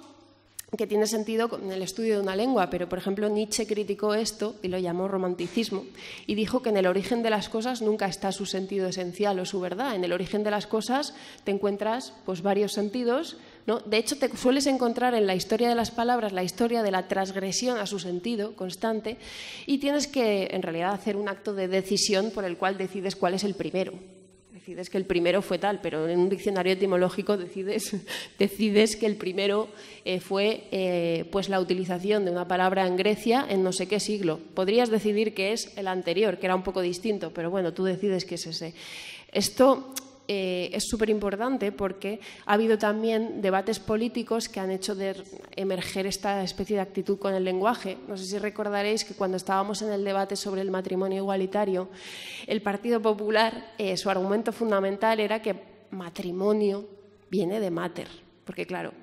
que tiene sentido en el estudio de una lengua, pero por ejemplo Nietzsche criticó esto y lo llamó romanticismo y dijo que en el origen de las cosas nunca está su sentido esencial o su verdad. En el origen de las cosas te encuentras pues varios sentidos de hecho, te sueles encontrar en la historia de las palabras la historia de la transgresión a su sentido constante y tienes que, en realidad, hacer un acto de decisión por el cual decides cuál es el primero. Decides que el primero fue tal, pero en un diccionario etimológico decides, decides que el primero eh, fue eh, pues la utilización de una palabra en Grecia en no sé qué siglo. Podrías decidir que es el anterior, que era un poco distinto, pero bueno, tú decides que es ese. Esto eh, es súper importante porque ha habido también debates políticos que han hecho de emerger esta especie de actitud con el lenguaje. No sé si recordaréis que cuando estábamos en el debate sobre el matrimonio igualitario, el Partido Popular, eh, su argumento fundamental era que matrimonio viene de mater, porque claro,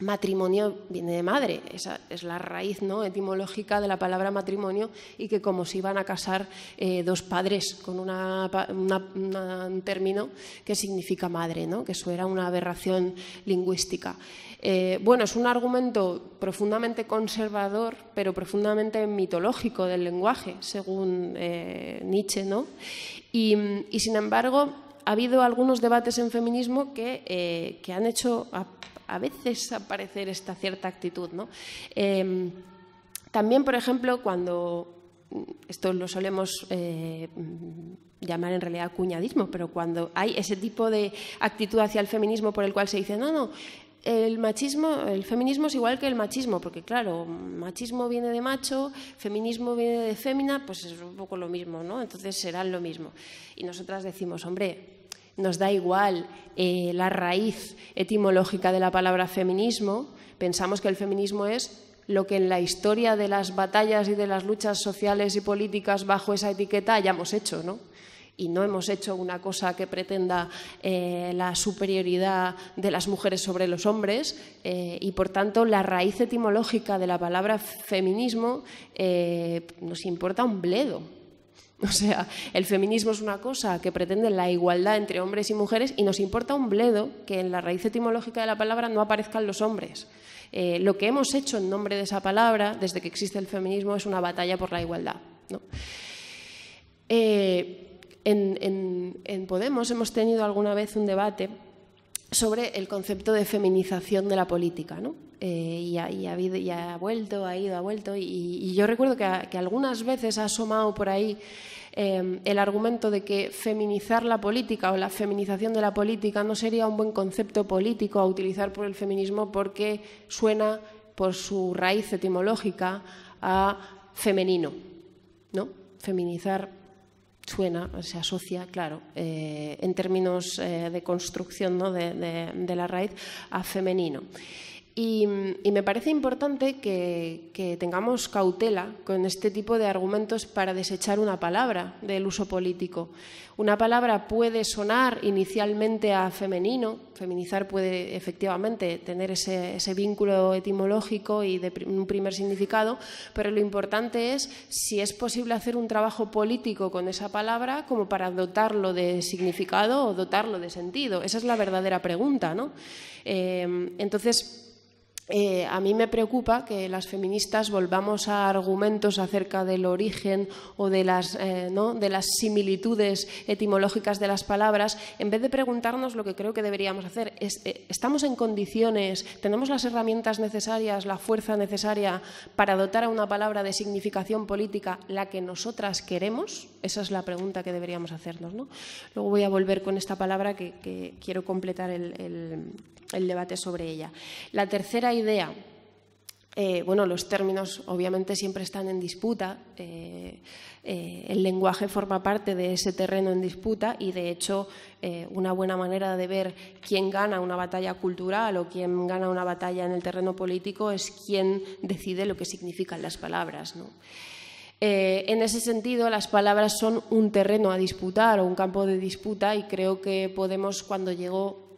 matrimonio viene de madre, esa es la raíz ¿no? etimológica de la palabra matrimonio y que como si iban a casar eh, dos padres con un término que significa madre, ¿no? que eso era una aberración lingüística. Eh, bueno, es un argumento profundamente conservador, pero profundamente mitológico del lenguaje, según eh, Nietzsche, ¿no? y, sin embargo, ha habido algunos debates en feminismo que, que han hecho, a veces aparecer esta cierta actitud. ¿no? Em, también, por ejemplo, cuando mm, esto lo solemos eh, mm, llamar en realidad cuñadismo, pero cuando hay ese tipo de actitud hacia el feminismo por el cual se dice, no, no, el machismo, el feminismo es igual que el machismo, porque claro, machismo viene de macho, feminismo viene de fémina, pues es un poco lo mismo, ¿no? Entonces serán lo mismo. Y nosotras decimos, hombre, nos da igual eh, la raíz etimológica de la palabra feminismo, pensamos que el feminismo es lo que en la historia de las batallas y de las luchas sociales y políticas bajo esa etiqueta hayamos hecho, ¿no? y no hemos hecho una cosa que pretenda eh, la superioridad de las mujeres sobre los hombres eh, y por tanto la raíz etimológica de la palabra feminismo nos importa un bledo O sea, el feminismo es una cosa que pretende la igualdad entre hombres y mujeres y nos importa un bledo que en la raíz etimológica de la palabra no aparezcan los hombres. Eh, lo que hemos hecho en nombre de esa palabra, desde que existe el feminismo, es una batalla por la igualdad. Eh, en Podemos hemos tenido alguna vez un debate sobre el concepto de feminización de la política, ¿no? Eh, y, ha, vuelto, ha ido, ha vuelto. Y, yo recuerdo que, algunas veces ha asomado por ahí em, el argumento de que feminizar la política o la feminización de la política no sería un buen concepto político a utilizar por el feminismo porque suena por su raíz etimológica a femenino, ¿no? Feminizar suena, se asocia, claro, eh, en términos eh, de construcción ¿no? de, de la raíz, a femenino. Mm, y, me parece importante que, tengamos cautela con este tipo de argumentos para desechar una palabra del uso político. Una palabra puede sonar inicialmente a femenino, feminizar puede efectivamente tener ese, vínculo etimológico y de un primer significado, pero lo importante es si es posible hacer un trabajo político con esa palabra como para dotarlo de significado o dotarlo de sentido. Esa es la verdadera pregunta. ¿no? Eh, entonces, eh, a mí me preocupa que las feministas volvamos a argumentos acerca del origen o eh, de las, similitudes etimológicas de las palabras, en vez de preguntarnos lo que creo que deberíamos hacer. Eh, ¿Estamos en condiciones, tenemos las herramientas necesarias, la fuerza necesaria para dotar a una palabra de significación política la que nosotras queremos? Esa es la pregunta que deberíamos hacernos. Luego voy a volver con esta palabra que, quiero completar el, debate sobre ella. La tercera idea, eh, bueno, los términos obviamente siempre están en disputa, eh, eh, el lenguaje forma parte de ese terreno en disputa y de hecho una buena manera de ver quién gana una batalla cultural o quién gana una batalla en el terreno político es quién decide lo que significan las palabras. ¿no? en ese sentido, las palabras son un terreno a disputar o un campo de disputa y creo que Podemos, cuando llegó,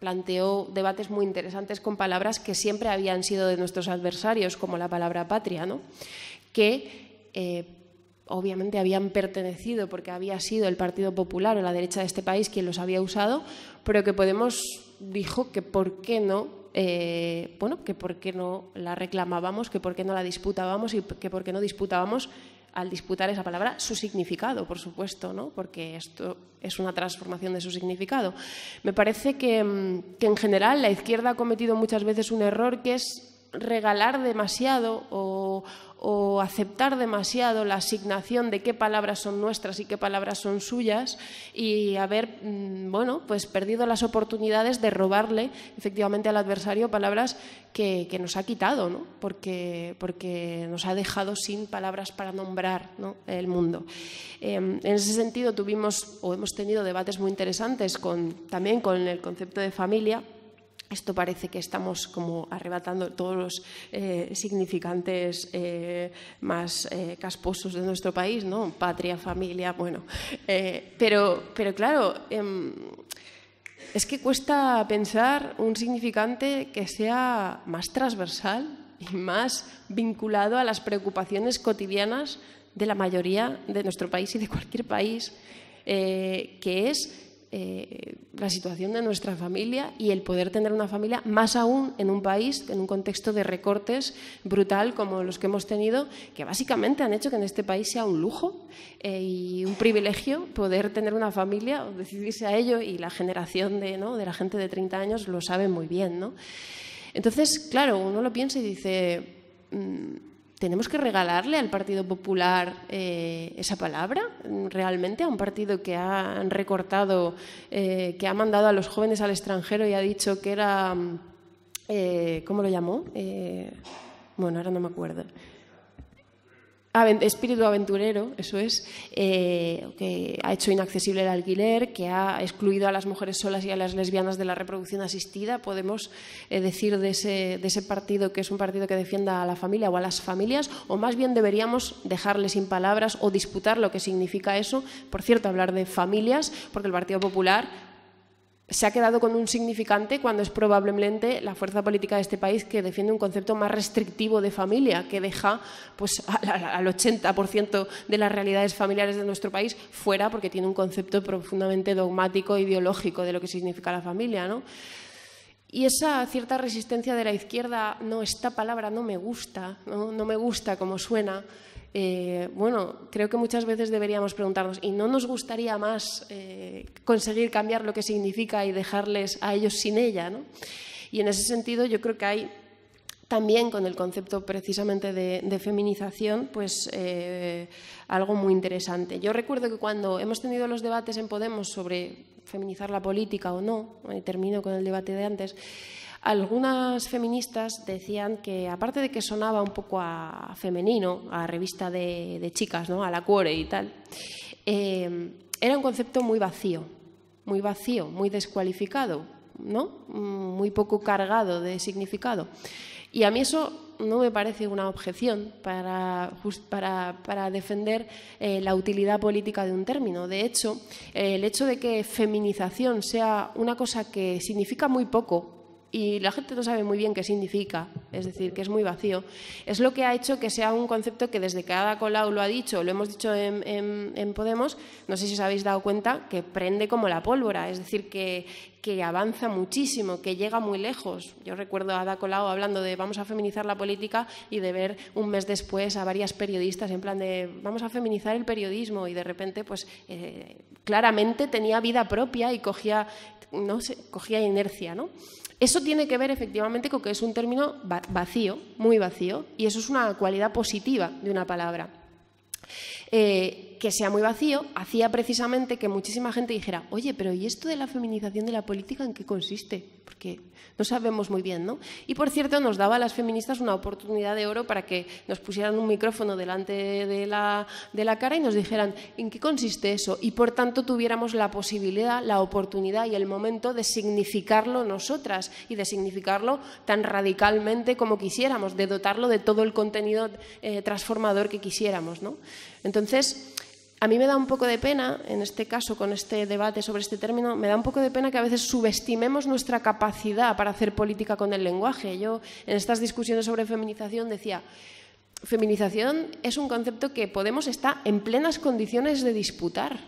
planteó debates muy interesantes con palabras que siempre habían sido de nuestros adversarios, como la palabra patria, que eh, obviamente habían pertenecido, porque había sido el Partido Popular o la derecha de este país quien los había usado, pero que Podemos dijo que por qué no eh, bueno, que por qué no la reclamábamos, que por qué no la disputábamos y que por qué no disputábamos al disputar esa palabra su significado, por supuesto, ¿no? porque esto es una transformación de su significado. Me parece que, mm, que en general la izquierda ha cometido muchas veces un error que es regalar demasiado o, aceptar demasiado la asignación de qué palabras son nuestras y qué palabras son suyas y haber mm, bueno pues perdido las oportunidades de robarle efectivamente al adversario palabras que, nos ha quitado porque, nos ha dejado sin palabras para nombrar el mundo em, en ese sentido tuvimos o hemos tenido debates muy interesantes también con el concepto de familia esto parece que estamos como arrebatando todos los eh, significantes eh, más eh, casposos de nuestro país, ¿no? Patria, familia, bueno. pero, pero claro, em, es que cuesta pensar un significante que sea más transversal y más vinculado a las preocupaciones cotidianas de la mayoría de nuestro país y de cualquier país, que es eh, la situación de nuestra familia y el poder tener una familia, más aún en un país, en un contexto de recortes brutal como los que hemos tenido, que básicamente han hecho que en este país sea un lujo eh, y un privilegio poder tener una familia o decidirse a ello y la generación de, ¿no? de la gente de 30 años lo sabe muy bien. ¿no? Entonces, claro, uno lo piensa y dice... Mm, ¿Tenemos que regalarle al Partido Popular eh, esa palabra mm, realmente? ¿A un partido que ha recortado, eh, que ha mandado a los jóvenes al extranjero y ha dicho que era, mm, eh, ¿cómo lo llamó? bueno, ahora no me acuerdo espíritu aventurero, eso es, eh, que ha hecho inaccesible el alquiler, que ha excluido a las mujeres solas y a las lesbianas de la reproducción asistida. Podemos eh, decir de ese, de ese, partido que es un partido que defienda a la familia o a las familias, o más bien deberíamos dejarle sin palabras o disputar lo que significa eso. Por cierto, hablar de familias, porque el Partido Popular se ha quedado con un significante cuando es probablemente la fuerza política de este país que defiende un concepto más restrictivo de familia, que deja pues, al 80% de las realidades familiares de nuestro país fuera porque tiene un concepto profundamente dogmático, e ideológico de lo que significa la familia. ¿no? Y esa cierta resistencia de la izquierda, no, esta palabra no me gusta, no me gusta como suena eh, bueno, creo que muchas veces deberíamos preguntarnos, ¿y no nos gustaría más eh, conseguir cambiar lo que significa y dejarles a ellos sin ella? Y en ese sentido yo creo que hay también con el concepto precisamente de, feminización, pues eh, algo muy interesante. Yo recuerdo que cuando hemos tenido los debates en Podemos sobre feminizar la política o no, y termino con el debate de antes, algunas feministas decían que, aparte de que sonaba un poco a femenino, a revista de, chicas, ¿no? a la cuore y tal, em, era un concepto muy vacío, muy vacío, muy descualificado, ¿no? Mm, muy poco cargado de significado. Y a mí eso no me parece una objeción para, defender eh, la utilidad política de un término. De hecho, el hecho de que feminización sea una cosa que significa muy poco y la gente no sabe muy bien qué significa, es decir, que es muy vacío. Es lo que ha hecho que sea un concepto que desde que Ada Colau lo ha dicho, lo hemos dicho en, Podemos, no sé si os habéis dado cuenta, que prende como la pólvora, es decir, que, avanza muchísimo, que llega muy lejos. Yo recuerdo a Ada Colau hablando de vamos a feminizar la política y de ver un mes después a varias periodistas en plan de vamos a feminizar el periodismo y de repente pues eh, claramente tenía vida propia y cogía, no cogía inercia, ¿no? Eso tiene que ver efectivamente con que es un término vacío, muy vacío, y eso es una cualidad positiva de una palabra. Eh, que sea muy vacío, hacía precisamente que muchísima gente dijera, oye, pero ¿y esto de la feminización de la política en qué consiste? Porque no sabemos muy bien, ¿no? Y por cierto, nos daba a las feministas una oportunidad de oro para que nos pusieran un micrófono delante de la, cara y nos dijeran en qué consiste eso. Y por tanto tuviéramos la posibilidad, la oportunidad y el momento de significarlo nosotras y de significarlo tan radicalmente como quisiéramos, de dotarlo de todo el contenido eh, transformador que quisiéramos, ¿no? Entonces, a mí me da un poco de pena, en este caso, con este debate sobre este término, me da un poco de pena que a veces subestimemos nuestra capacidad para hacer política con el lenguaje. Yo en estas discusiones sobre feminización decía, feminización es un concepto que Podemos está en plenas condiciones de disputar.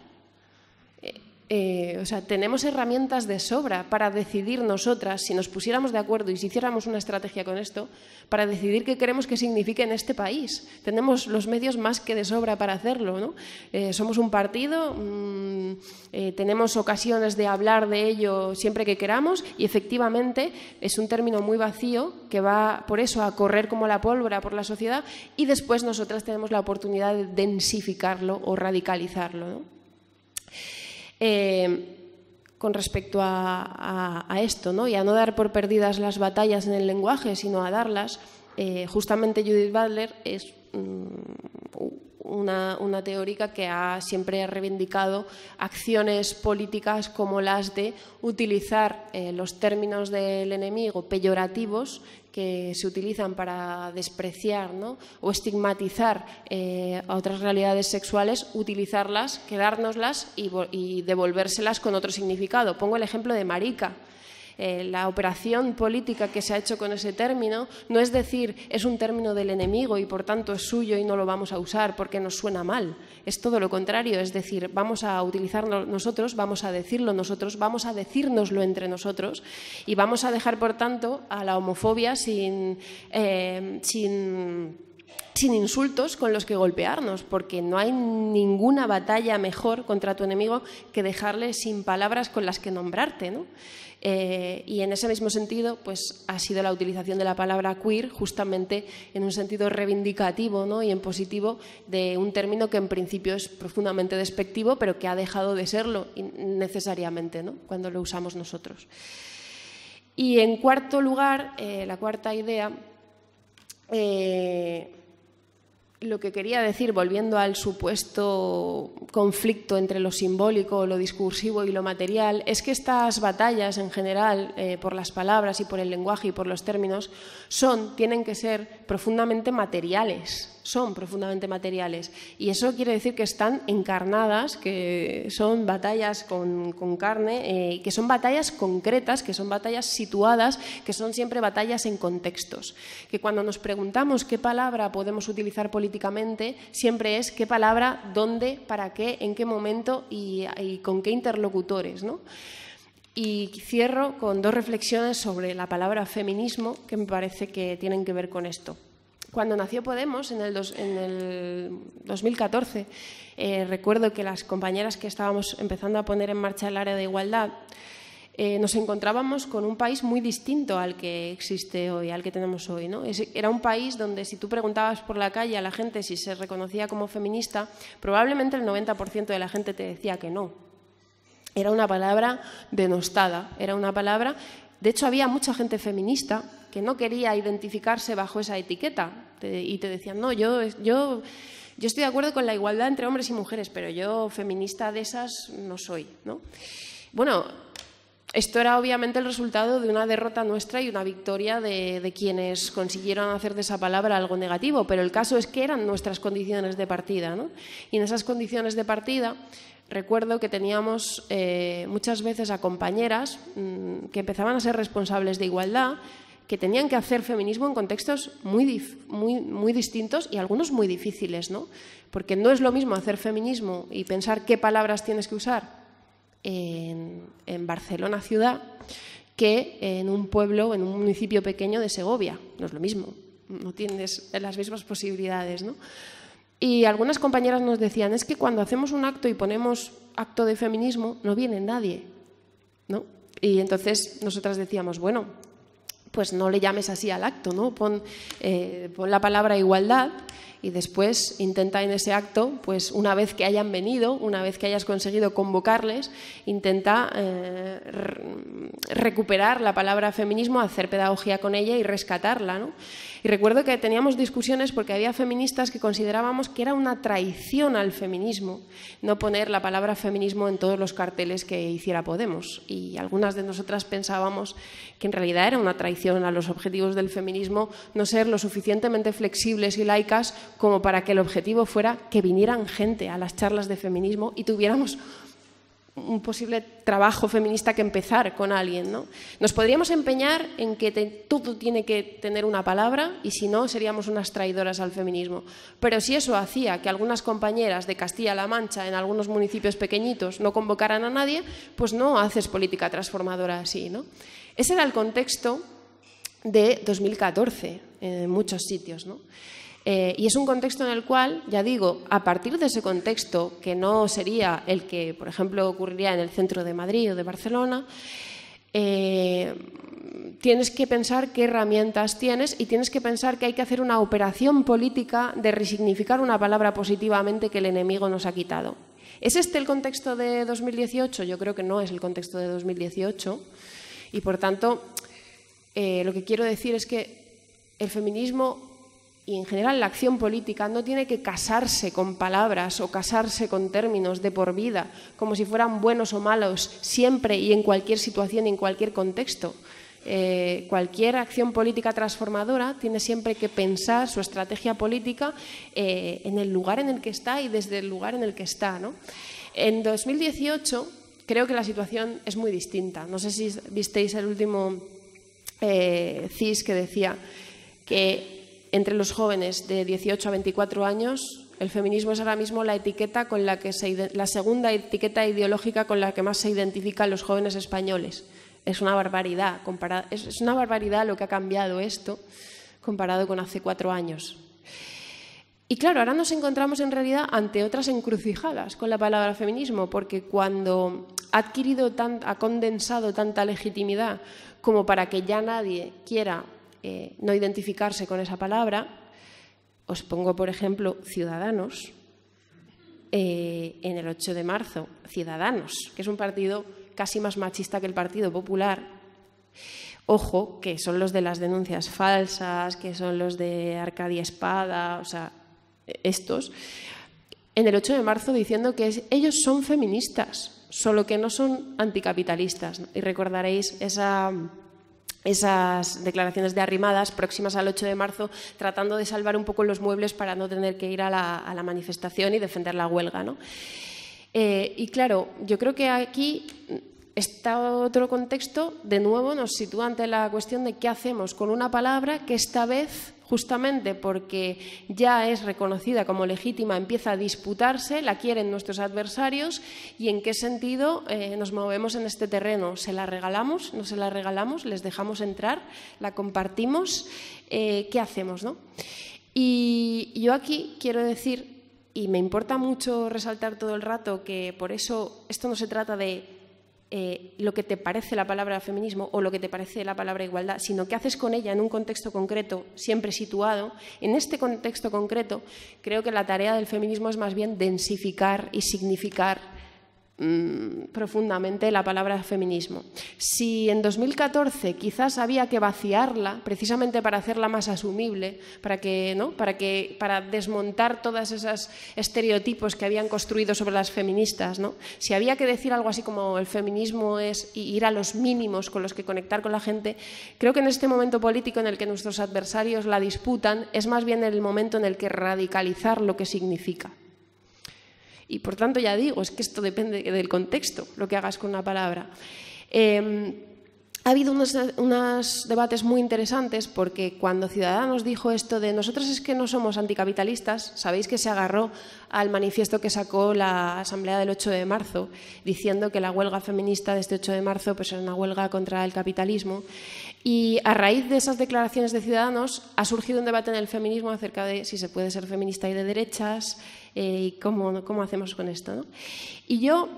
Eh, eh, o sea, tenemos herramientas de sobra para decidir nosotras, si nos pusiéramos de acuerdo y si hiciéramos una estrategia con esto, para decidir qué queremos que signifique en este país. Tenemos los medios más que de sobra para hacerlo. ¿no? Eh, somos un partido, mm, eh, tenemos ocasiones de hablar de ello siempre que queramos y efectivamente es un término muy vacío que va por eso a correr como la pólvora por la sociedad y después nosotras tenemos la oportunidad de densificarlo o radicalizarlo. Eh, con respecto a, esto, ¿no? y a no dar por perdidas las batallas en el lenguaje, sino a darlas. Eh, justamente Judith Butler es mm, una, teórica que ha, siempre ha reivindicado acciones políticas como las de utilizar eh, los términos del enemigo peyorativos que se utilizan para despreciar ¿no? o estigmatizar eh, a otras realidades sexuales, utilizarlas, quedárnoslas y, y devolvérselas con otro significado. Pongo el ejemplo de marica. Eh, la operación política que se ha hecho con ese término no es decir es un término del enemigo y por tanto es suyo y no lo vamos a usar porque nos suena mal. Es todo lo contrario, es decir, vamos a utilizarlo nosotros, vamos a decirlo nosotros, vamos a decírnoslo entre nosotros y vamos a dejar, por tanto, a la homofobia eh, sin... sin insultos con los que golpearnos, porque no hay ninguna batalla mejor contra tu enemigo que dejarle sin palabras con las que nombrarte. ¿no? Eh, y en ese mismo sentido, pues ha sido la utilización de la palabra queer justamente en un sentido reivindicativo y en positivo de un término que en principio es profundamente despectivo, pero que ha dejado de serlo necesariamente cuando lo usamos nosotros. Y en cuarto lugar, eh, la cuarta idea. Eh, lo que quería decir, volviendo al supuesto conflicto entre lo simbólico, lo discursivo y lo material, es que estas batallas en general, eh, por las palabras y por el lenguaje y por los términos, son, tienen que ser profundamente materiales son profundamente materiales. Y eso quiere decir que están encarnadas, que son batallas con, carne, eh, que son batallas concretas, que son batallas situadas, que son siempre batallas en contextos. Que cuando nos preguntamos qué palabra podemos utilizar políticamente, siempre es qué palabra, dónde, para qué, en qué momento y, con qué interlocutores. Y cierro con dos reflexiones sobre la palabra feminismo que me parece que tienen que ver con esto. Cuando nació Podemos, en el, 2014, eh, recuerdo que las compañeras que estábamos empezando a poner en marcha el área de igualdad, eh, nos encontrábamos con un país muy distinto al que existe hoy, al que tenemos hoy. Era un país donde si tú preguntabas por la calle a la gente si se reconocía como feminista, probablemente el 90% de la gente te decía que no. Era una palabra denostada, era una palabra de hecho, había mucha gente feminista que no quería identificarse bajo esa etiqueta y te decían, no, yo, yo, estoy de acuerdo con la igualdad entre hombres y mujeres, pero yo feminista de esas no soy. Bueno, esto era obviamente el resultado de una derrota nuestra y una victoria de, quienes consiguieron hacer de esa palabra algo negativo, pero el caso es que eran nuestras condiciones de partida. Y en esas condiciones de partida recuerdo que teníamos eh, muchas veces a compañeras mm, que empezaban a ser responsables de igualdad, que tenían que hacer feminismo en contextos muy, distintos y algunos muy difíciles, ¿no? Porque no es lo mismo hacer feminismo y pensar qué palabras tienes que usar en, en Barcelona ciudad que en un pueblo, en un municipio pequeño de Segovia. No es lo mismo, no tienes las mismas posibilidades, ¿no? Y algunas compañeras nos decían, es que cuando hacemos un acto y ponemos acto de feminismo, no viene nadie, ¿no? Y entonces nosotras decíamos, bueno, pues no le llames así al acto, ¿no? Pon, eh, pon la palabra igualdad y después intenta en ese acto, pues una vez que hayan venido, una vez que hayas conseguido convocarles, intenta eh, recuperar la palabra feminismo, hacer pedagogía con ella y rescatarla. Y recuerdo que teníamos discusiones porque había feministas que considerábamos que era una traición al feminismo no poner la palabra feminismo en todos los carteles que hiciera Podemos. Y algunas de nosotras pensábamos que en realidad era una traición a los objetivos del feminismo no ser lo suficientemente flexibles y laicas como para que el objetivo fuera que vinieran gente a las charlas de feminismo y tuviéramos un posible trabajo feminista que empezar con alguien. Nos podríamos empeñar en que todo tiene que tener una palabra y si no seríamos unas traidoras al feminismo. Pero si eso hacía que algunas compañeras de Castilla-La Mancha en algunos municipios pequeñitos no convocaran a nadie, pues no haces política transformadora así. ¿no? Ese era el contexto de 2014 en muchos sitios. Eh, y es un contexto en el cual, ya digo, a partir de ese contexto, que no sería el que, por ejemplo, ocurriría en el centro de Madrid o de Barcelona, eh, tienes que pensar qué herramientas tienes y tienes que pensar que hay que hacer una operación política de resignificar una palabra positivamente que el enemigo nos ha quitado. ¿Es este el contexto de 2018? Yo creo que no es el contexto de 2018 y por tanto eh, lo que quiero decir es que el feminismo y en general la acción política no tiene que casarse con palabras o casarse con términos de por vida, como si fueran buenos o malos, siempre y en cualquier situación y en cualquier contexto. Eh, cualquier acción política transformadora tiene siempre que pensar su estrategia política eh, en el lugar en el que está y desde el lugar en el que está. En 2018 creo que la situación es muy distinta. No sé si visteis el último eh, CIS que decía que entre los jóvenes de 18 a 24 años, el feminismo es ahora mismo la etiqueta con la que la segunda etiqueta ideológica con la que más se identifican los jóvenes españoles. Es una barbaridad, es una barbaridad lo que ha cambiado esto comparado con hace cuatro años. Y claro, ahora nos encontramos en realidad ante otras encrucijadas con la palabra feminismo, porque cuando ha adquirido, ha condensado tanta legitimidad como para que ya nadie quiera eh, no identificarse con esa palabra. Os pongo, por ejemplo, ciudadanos. Eh, en el 8 de marzo, Ciudadanos, que es un partido casi más machista que el Partido Popular. Ojo, que son los de las denuncias falsas, que son los de Arcadia Espada, o sea, estos, en el 8 de marzo diciendo que ellos son feministas, solo que no son anticapitalistas. Y recordaréis esa esas declaraciones de arrimadas próximas al 8 de marzo, tratando de salvar un poco los muebles para no tener que ir a la, manifestación y defender la huelga. ¿no? Eh, y claro, yo creo que aquí este otro contexto, de nuevo, nos sitúa ante la cuestión de qué hacemos con una palabra que esta vez, justamente porque ya es reconocida como legítima, empieza a disputarse, la quieren nuestros adversarios y en qué sentido eh, nos movemos en este terreno. ¿Se la regalamos? ¿No se la regalamos? ¿Les dejamos entrar? ¿La compartimos? Eh, ¿Qué hacemos? No? Y yo aquí quiero decir y me importa mucho resaltar todo el rato que por eso esto no se trata de eh, lo que te parece la palabra feminismo o lo que te parece la palabra igualdad, sino que haces con ella en un contexto concreto, siempre situado. En este contexto concreto, creo que la tarea del feminismo es más bien densificar y significar Mm, profundamente la palabra feminismo. Si en 2014 quizás había que vaciarla precisamente para hacerla más asumible, para desmontar todos esos estereotipos que habían construido sobre las feministas, Si había que decir algo así como el feminismo es ir a los mínimos con los que conectar con la gente, creo que en este momento político en el que nuestros adversarios la disputan es más bien el momento en el que radicalizar lo que significa. Y por tanto ya digo, es que esto depende del contexto, lo que hagas con una palabra. Em, ha habido unos, debates muy interesantes porque cuando Ciudadanos dijo esto de nosotros es que no somos anticapitalistas, sabéis que se agarró al manifiesto que sacó la Asamblea del 8 de marzo, diciendo que la huelga feminista de este 8 de marzo pues, era una huelga contra el capitalismo. Y a raíz de esas declaraciones de Ciudadanos ha surgido un debate en el feminismo acerca de si se puede ser feminista y de derechas, eh, y cómo, hacemos con esto. Y yo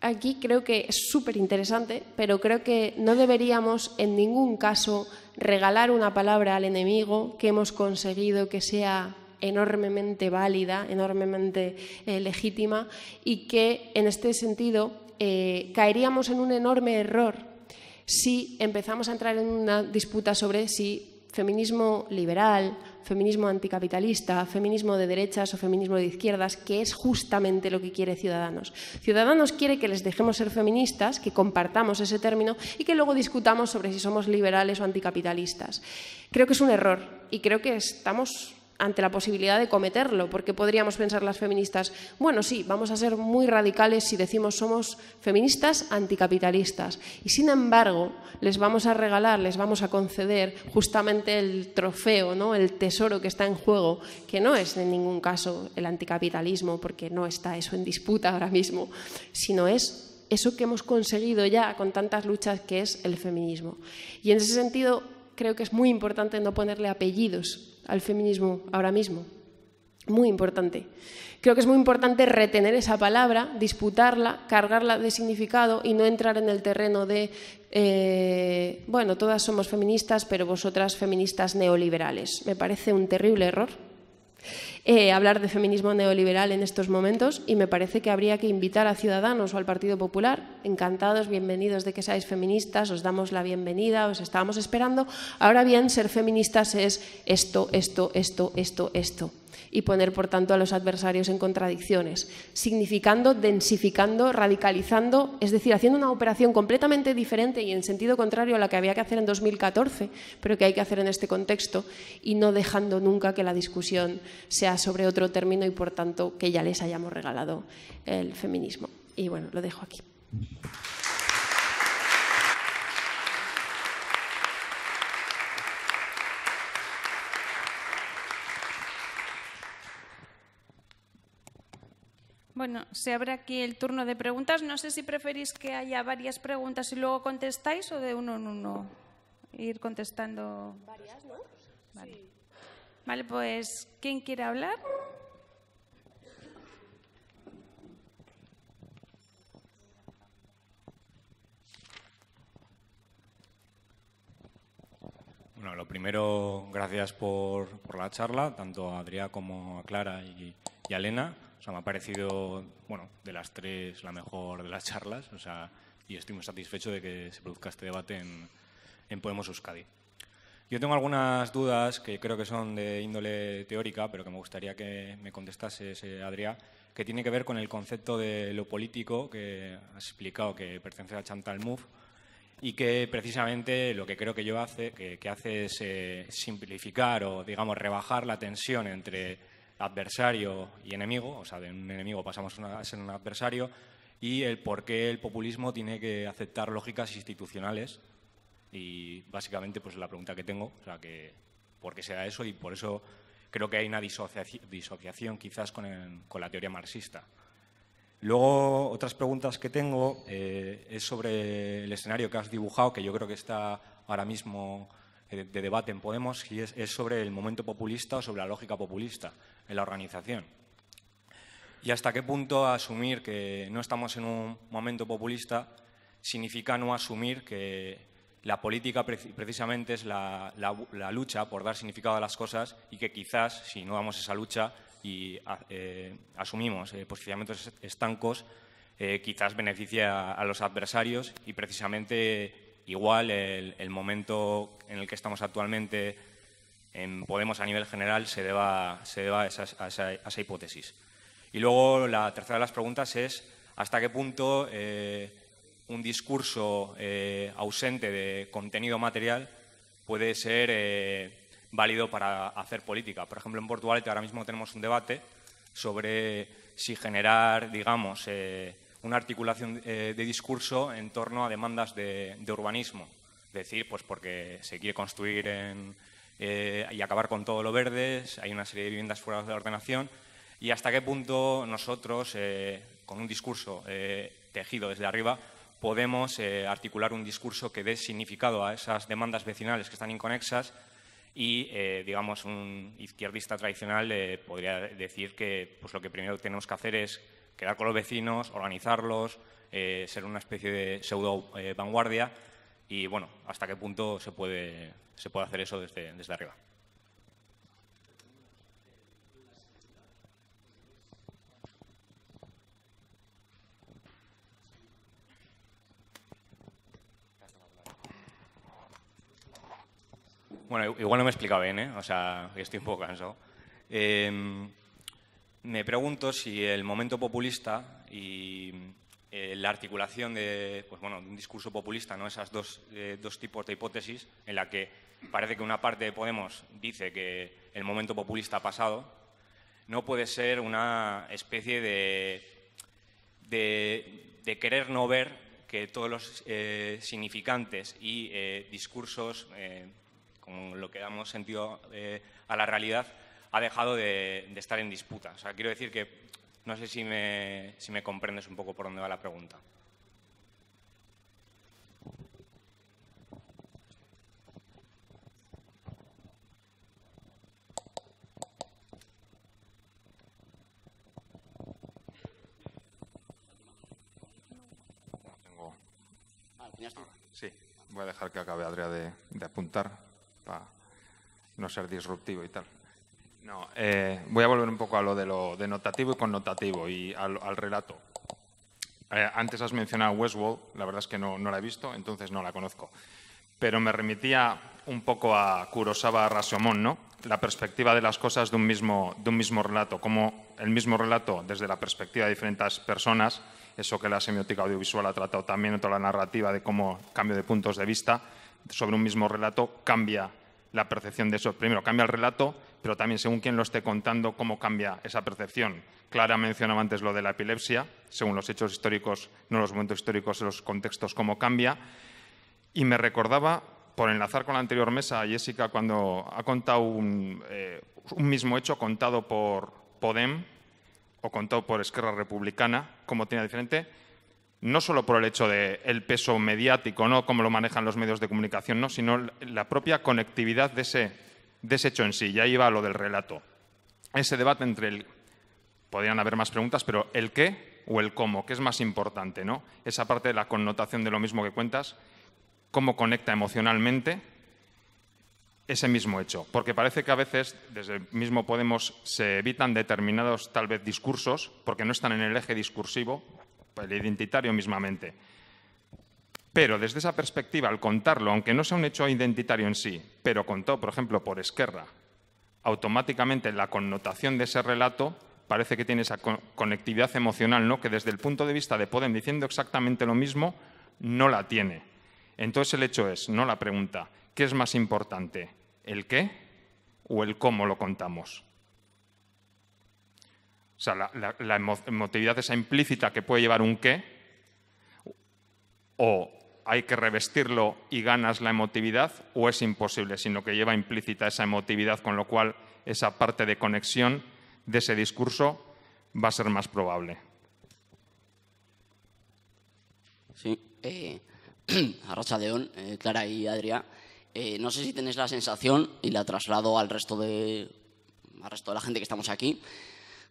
aquí creo que es súper interesante, pero creo que no deberíamos en ningún caso regalar una palabra al enemigo que hemos conseguido que sea enormemente válida, enormemente eh, legítima y que en este sentido eh, caeríamos en un enorme error si empezamos a entrar en una disputa sobre si feminismo liberal feminismo anticapitalista, feminismo de derechas o feminismo de izquierdas, que es justamente lo que quiere Ciudadanos. Ciudadanos quiere que les dejemos ser feministas, que compartamos ese término y que luego discutamos sobre si somos liberales o anticapitalistas. Creo que es un error y creo que estamos ante la posibilidad de cometerlo, porque podríamos pensar las feministas, bueno, sí, vamos a ser muy radicales si decimos somos feministas anticapitalistas. Y sin embargo, les vamos a regalar, les vamos a conceder justamente el trofeo, ¿no? el tesoro que está en juego, que no es en ningún caso el anticapitalismo, porque no está eso en disputa ahora mismo, sino es eso que hemos conseguido ya con tantas luchas, que es el feminismo. Y en ese sentido, creo que es muy importante no ponerle apellidos al feminismo ahora mismo. Muy importante. Creo que es muy importante retener esa palabra, disputarla, cargarla de significado y no entrar en el terreno de, eh, bueno, todas somos feministas, pero vosotras feministas neoliberales. Me parece un terrible error eh, hablar de feminismo neoliberal en estos momentos y me parece que habría que invitar a Ciudadanos o al Partido Popular, encantados, bienvenidos de que seáis feministas, os damos la bienvenida, os estábamos esperando. Ahora bien, ser feministas es esto, esto, esto, esto, esto y poner, por tanto, a los adversarios en contradicciones, significando, densificando, radicalizando, es decir, haciendo una operación completamente diferente y en sentido contrario a la que había que hacer en 2014, pero que hay que hacer en este contexto, y no dejando nunca que la discusión sea sobre otro término y, por tanto, que ya les hayamos regalado el feminismo. Y bueno, lo dejo aquí. Bueno, se abre aquí el turno de preguntas. No sé si preferís que haya varias preguntas y luego contestáis o de uno en uno ir contestando. Varias, ¿no? Vale, sí. vale pues, ¿quién quiere hablar? Bueno, lo primero, gracias por, la charla, tanto a Adrián como a Clara y, y a Elena me ha parecido, bueno, de las tres, la mejor de las charlas. O sea, y estoy muy satisfecho de que se produzca este debate en, en Podemos Euskadi. Yo tengo algunas dudas que creo que son de índole teórica, pero que me gustaría que me contestase Adrià, Adrián, que tiene que ver con el concepto de lo político que has explicado que pertenece a Chantal Mouffe y que precisamente lo que creo que yo hace, que, hace es eh, simplificar o, digamos, rebajar la tensión entre adversario y enemigo, o sea, de un enemigo pasamos a ser un adversario, y el por qué el populismo tiene que aceptar lógicas institucionales. Y básicamente, pues la pregunta que tengo, o sea, que por qué será eso y por eso creo que hay una disociación, quizás con, la teoría marxista. Luego, otras preguntas que tengo eh, es sobre el escenario que has dibujado, que yo creo que está ahora mismo eh, de, debate en Podemos, y es sobre el momento populista o sobre la lógica populista en la organización. Y hasta qué punto asumir que no estamos en un momento populista significa no asumir que la política precisamente es la, lucha por dar significado a las cosas y que quizás si no damos esa lucha y ah, eh, asumimos eh, posicionamientos estancos, eh, quizás beneficia a, los adversarios y precisamente igual el, momento en el que estamos actualmente en Podemos a nivel general se deba, se a, esa, hipótesis. Y luego la tercera de las preguntas es hasta qué punto eh, un discurso eh, ausente de contenido material puede ser eh, válido para hacer política. Por ejemplo, en Portugal ahora mismo tenemos un debate sobre si generar, digamos, una articulación de discurso en torno a demandas de, urbanismo. Es decir, pues porque se quiere construir en, eh, y acabar con todo lo verde, hay una serie de viviendas fuera de ordenación, y hasta qué punto nosotros, eh, con un discurso eh, tejido desde arriba, podemos articular un discurso que dé significado a esas demandas vecinales que están inconexas y, digamos, un izquierdista tradicional podría decir que pues, lo que primero tenemos que hacer es quedar con los vecinos, organizarlos, ser una especie de pseudo vanguardia y bueno, hasta qué punto se puede, se puede hacer eso desde, arriba. Bueno, igual no me he explicado bien, ¿eh? o sea, estoy un poco cansado. Em, me pregunto si el momento populista y eh, la articulación de pues bueno, un discurso populista, ¿no? esas dos, eh, dos, tipos de hipótesis en la que parece que una parte de Podemos dice que el momento populista ha pasado, no puede ser una especie de, de, querer no ver que todos los eh, significantes y discursos, con lo que damos sentido a la realidad, ha dejado de, de estar en disputa. O sea, quiero decir que no sé si me, comprendes un poco por dónde va la pregunta. Sí, voy a dejar que acabe Adrián de apuntar para no ser disruptivo y tal. No, eh, voy a volver un poco a lo de lo denotativo y connotativo y al, relato. Eh, antes has mencionado Westworld, la verdad es que no, la he visto, entonces no la conozco. Pero me remitía un poco a Kurosawa Rashomon, ¿no? La perspectiva de las cosas de un mismo, de un mismo relato, como el mismo relato desde la perspectiva de diferentes personas, eso que la semiótica audiovisual ha tratado también, toda la narrativa de cómo cambio de puntos de vista sobre un mismo relato cambia la percepción de eso. Primero, cambia el relato, pero también según quien lo esté contando, cómo cambia esa percepción. Clara mencionaba antes lo de la epilepsia, según los hechos históricos, no los momentos históricos, los contextos, cómo cambia. Y me recordaba, por enlazar con la anterior mesa, Jessica, cuando ha contado eh, un, mismo hecho contado por Podem o contado por Esquerra Republicana, cómo tenía diferente no solo por el hecho del peso mediático, no cómo lo manejan los medios de comunicación, sino la propia conectividad de ese, hecho en sí. Ya iba va lo del relato. Ese debate entre el. Podrían haber más preguntas, pero el qué o el cómo, que es más importante, ¿no? Esa parte de la connotación de lo mismo que cuentas, cómo conecta emocionalmente ese mismo hecho. Porque parece que a veces, desde el mismo Podemos, se evitan determinados, tal vez, discursos, porque no están en el eje discursivo el identitario mismamente. Pero desde esa perspectiva, al contarlo, aunque no sea un hecho identitario en sí, pero contó, por ejemplo, por Esquerra, automáticamente la connotación de ese relato parece que tiene esa conectividad emocional, ¿no? que desde el punto de vista de Podem, diciendo exactamente lo mismo, no la tiene. Entonces el hecho es, no la pregunta, ¿qué es más importante? ¿El qué o el cómo lo contamos? O sea, la, emotividad esa implícita que puede llevar un qué, o hay que revestirlo y ganas la emotividad, o es imposible, sino que lleva implícita esa emotividad, con lo cual esa parte de conexión de ese discurso va a ser más probable. Sí, eh, a eh, Clara y Adrián. Eh, no sé si tenéis la sensación, y la traslado al resto de, al resto de la gente que estamos aquí,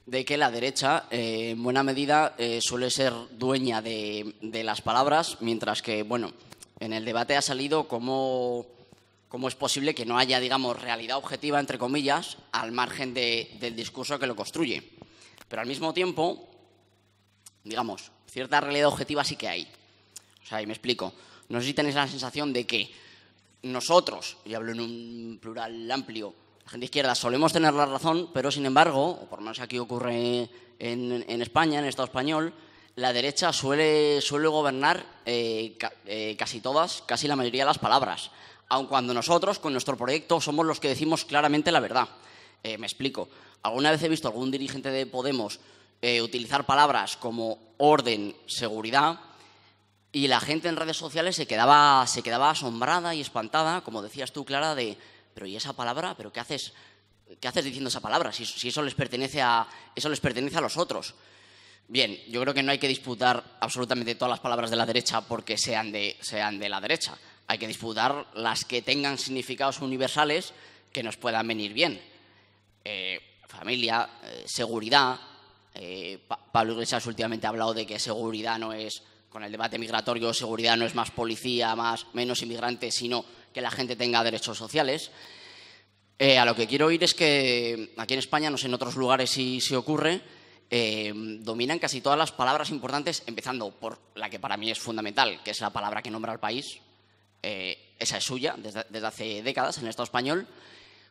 de que la derecha, eh, en buena medida, eh, suele ser dueña de, las palabras, mientras que, bueno, en el debate ha salido cómo, es posible que no haya, digamos, realidad objetiva, entre comillas, al margen del discurso que lo construye. Pero al mismo tiempo, digamos, cierta realidad objetiva sí que hay. O sea, y me explico. No sé si tenéis la sensación de que nosotros, y hablo en un plural amplio, la gente izquierda solemos tener la razón, pero sin embargo, o por lo menos aquí ocurre en, España, en el Estado español, la derecha suele, suele gobernar eh, eh, casi todas, casi la mayoría de las palabras, aun cuando nosotros, con nuestro proyecto, somos los que decimos claramente la verdad. Eh, me explico. Alguna vez he visto algún dirigente de Podemos utilizar palabras como orden, seguridad, y la gente en redes sociales se quedaba, se quedaba asombrada y espantada, como decías tú, Clara, de pero ¿y esa palabra? ¿Pero qué haces, diciendo esa palabra? Si, eso, les pertenece a, eso les pertenece a los otros. Bien, yo creo que no hay que disputar absolutamente todas las palabras de la derecha porque sean de, de la derecha. Hay que disputar las que tengan significados universales que nos puedan venir bien. Eh, familia, eh, seguridad. Eh, Pablo Iglesias últimamente ha hablado de que seguridad no es, con el debate migratorio, seguridad no es más policía, más, menos inmigrantes, sino que la gente tenga derechos sociales. Eh, a lo que quiero ir es que aquí en España, no sé en otros lugares si, se ocurre, eh, dominan casi todas las palabras importantes, empezando por la que para mí es fundamental, que es la palabra que nombra al país. Eh, esa es suya desde, hace décadas en el Estado español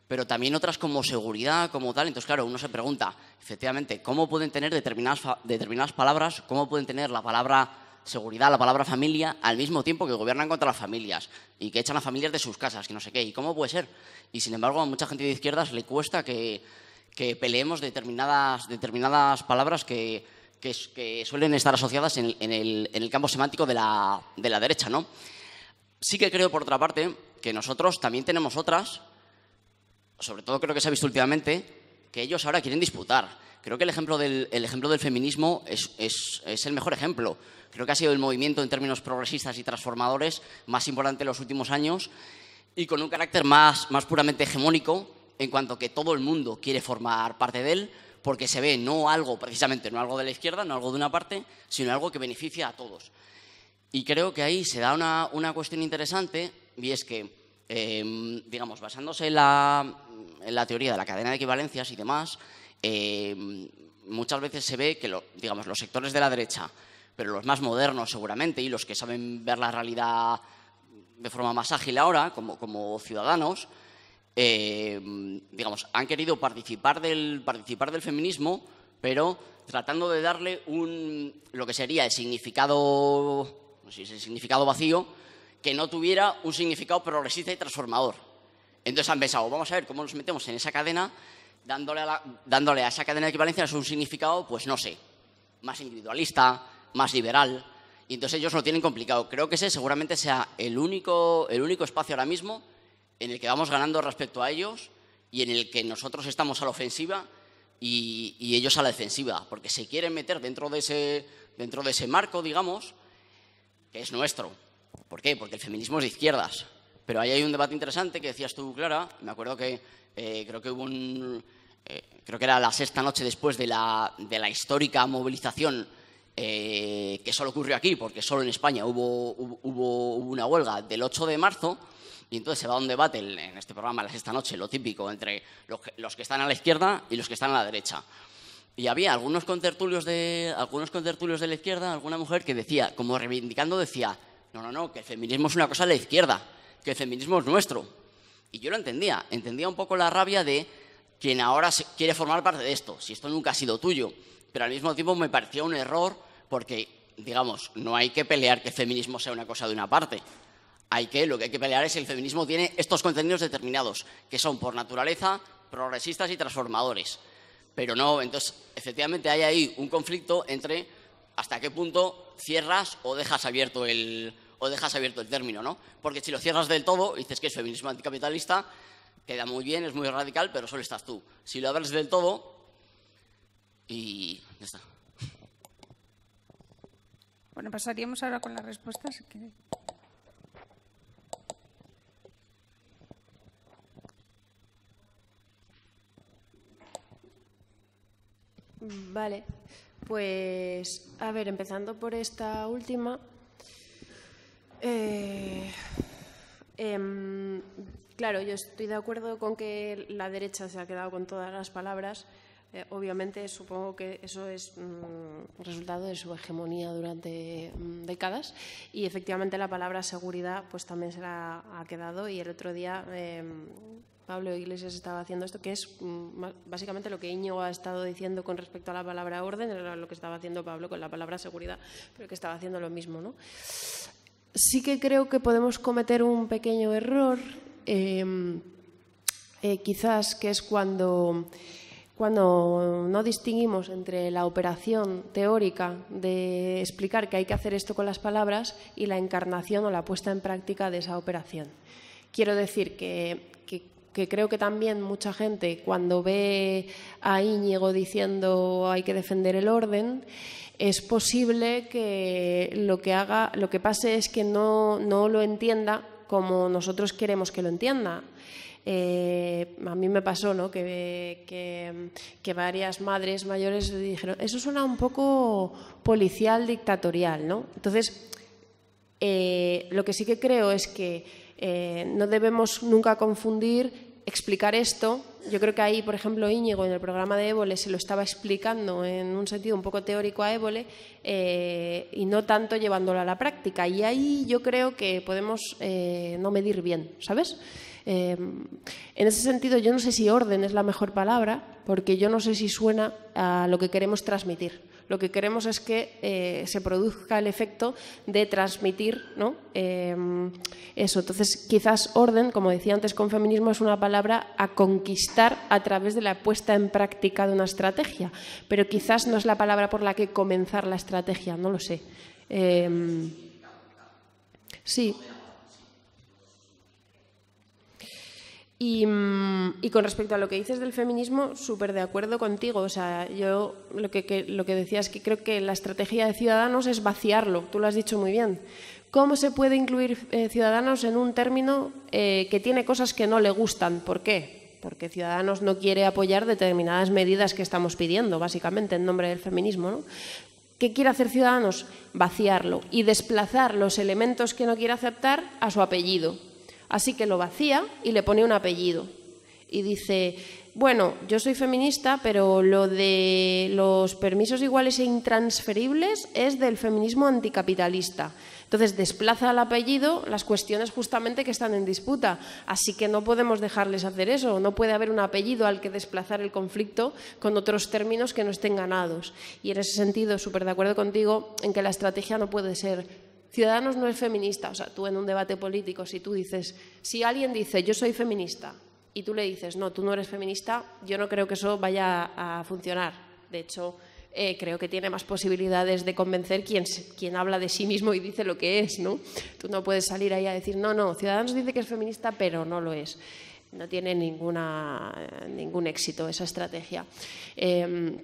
pero también otras como seguridad, como tal. Entonces, claro, uno se pregunta, efectivamente, ¿cómo pueden tener determinadas, determinadas palabras? ¿Cómo pueden tener la palabra seguridad, la palabra familia, al mismo tiempo que gobiernan contra las familias y que echan a familias de sus casas, que no sé qué, y cómo puede ser. Y sin embargo, a mucha gente de izquierdas le cuesta que, peleemos determinadas, determinadas palabras que, que, suelen estar asociadas en, en, el, en el, campo semántico de la, de la derecha, ¿no? Sí que creo, por otra parte, que nosotros también tenemos otras, sobre todo creo que se ha visto últimamente, que ellos ahora quieren disputar. Creo que el ejemplo del, el ejemplo del feminismo es, es, es el mejor ejemplo. Creo que ha sido el movimiento en términos progresistas y transformadores más importante en los últimos años y con un carácter más, puramente hegemónico en cuanto que todo el mundo quiere formar parte de él porque se ve no algo, precisamente, no algo de la izquierda, no algo de una parte, sino algo que beneficia a todos. Y creo que ahí se da una, cuestión interesante y es que, em, digamos, basándose en la, teoría de la cadena de equivalencias y demás, em, muchas veces se ve que digamos, los sectores de la derecha pero los más modernos seguramente y los que saben ver la realidad de forma más ágil ahora, como, ciudadanos, eh, digamos, han querido participar del, participar del feminismo, pero tratando de darle un, lo que sería el significado, no sé, significado vacío, que no tuviera un significado progresista y transformador. Entonces han pensado, vamos a ver cómo nos metemos en esa cadena, dándole a, dándole a esa cadena de equivalencias un significado, pues no sé, más individualista, más liberal, y entonces ellos lo tienen complicado. Creo que ese seguramente sea el único, el único espacio ahora mismo en el que vamos ganando respecto a ellos y en el que nosotros estamos a la ofensiva y, ellos a la defensiva, porque se quieren meter dentro de, ese, dentro de ese marco, digamos, que es nuestro. ¿Por qué? Porque el feminismo es de izquierdas. Pero ahí hay un debate interesante que decías tú, Clara. Me acuerdo que eh, creo que hubo un... Eh, creo que era la sexta noche después de la, de la histórica movilización eh, que solo ocurrió aquí, porque solo en España hubo, una huelga del 8 de marzo, y entonces se va a un debate en este programa, la esta noche, lo típico, entre los que, están a la izquierda y los que están a la derecha. Y había algunos de, algunos contertulios de la izquierda, alguna mujer que decía, como reivindicando, decía, no, no, no, que el feminismo es una cosa de la izquierda, que el feminismo es nuestro. Y yo lo entendía, entendía un poco la rabia de quien ahora quiere formar parte de esto, si esto nunca ha sido tuyo. Pero al mismo tiempo me parecía un error porque, digamos, no hay que pelear que el feminismo sea una cosa de una parte. Hay que, lo que hay que pelear es que el feminismo tiene estos contenidos determinados, que son por naturaleza progresistas y transformadores. Pero no, entonces, efectivamente hay ahí un conflicto entre hasta qué punto cierras o dejas abierto el, o dejas abierto el término, ¿no? Porque si lo cierras del todo, y dices que es feminismo anticapitalista, queda muy bien, es muy radical, pero solo estás tú. Si lo abres del todo, y ya está. Bueno, pasaríamos ahora con las respuestas. Vale, pues a ver, empezando por esta última. Eh, em, claro, yo estoy de acuerdo con que la derecha se ha quedado con todas las palabras eh, obviamente, supongo que eso es mm, resultado de su hegemonía durante mm, décadas y efectivamente la palabra seguridad pues también se la ha quedado y el otro día em, Pablo Iglesias estaba haciendo esto, que es mm, básicamente lo que iñigo ha estado diciendo con respecto a la palabra orden, era lo que estaba haciendo Pablo con la palabra seguridad, pero que estaba haciendo lo mismo. Sí que creo que podemos cometer un pequeño error, em, eh, quizás que es cuando cuando no distinguimos entre la operación teórica de explicar que hay que hacer esto con las palabras y la encarnación o la puesta en práctica de esa operación. Quiero decir que, creo que también mucha gente cuando ve a Íñigo diciendo hay que defender el orden, es posible que lo que, haga, lo que pase es que no lo entienda como nosotros queremos que lo entienda. Eh, a mí me pasó que, varias madres mayores dijeron, eso suena un poco policial dictatorial, ¿no? Entonces, eh, lo que sí que creo es que eh, no debemos nunca confundir explicar esto. Yo creo que ahí, por ejemplo, Íñigo en el programa de Évole se lo estaba explicando en un sentido un poco teórico a Évole y no tanto llevándolo a la práctica. Y ahí yo creo que podemos no medir bien, ¿sabes? Em, en ese sentido, yo no sé si orden es la mejor palabra, porque yo no sé si suena a lo que queremos transmitir. Lo que queremos es que eh, se produzca el efecto de transmitir em, eso. Entonces, quizás orden, como decía antes con feminismo, es una palabra a conquistar a través de la puesta en práctica de una estrategia, pero quizás no es la palabra por la que comenzar la estrategia, no lo sé. Em, sí. Mm, y, con respecto a lo que dices del feminismo, súper de acuerdo contigo. O sea, yo lo que, lo que decía es que creo que la estrategia de Ciudadanos es vaciarlo. Tú lo has dicho muy bien. ¿Cómo se puede incluir eh, Ciudadanos en un término eh, que tiene cosas que no le gustan? ¿Por qué? Porque Ciudadanos no quiere apoyar determinadas medidas que estamos pidiendo, básicamente, en nombre del feminismo. ¿no? ¿Qué quiere hacer Ciudadanos? Vaciarlo y desplazar los elementos que no quiere aceptar a su apellido Así que lo vacía y le pone un apellido. Y dice, bueno, yo soy feminista, pero lo de los permisos iguales e intransferibles es del feminismo anticapitalista. Entonces desplaza al apellido las cuestiones justamente que están en disputa. Así que no podemos dejarles hacer eso. No puede haber un apellido al que desplazar el conflicto con otros términos que no estén ganados. Y en ese sentido, súper de acuerdo contigo en que la estrategia no puede ser Ciudadanos no es feminista. O sea, tú en un debate político, si tú dices, si alguien dice yo soy feminista y tú le dices no, tú no eres feminista, yo no creo que eso vaya a funcionar. De hecho, eh, creo que tiene más posibilidades de convencer quien, quien habla de sí mismo y dice lo que es, ¿no? Tú no puedes salir ahí a decir no, no, Ciudadanos dice que es feminista, pero no lo es. No tiene ninguna, eh, ningún éxito esa estrategia. Em,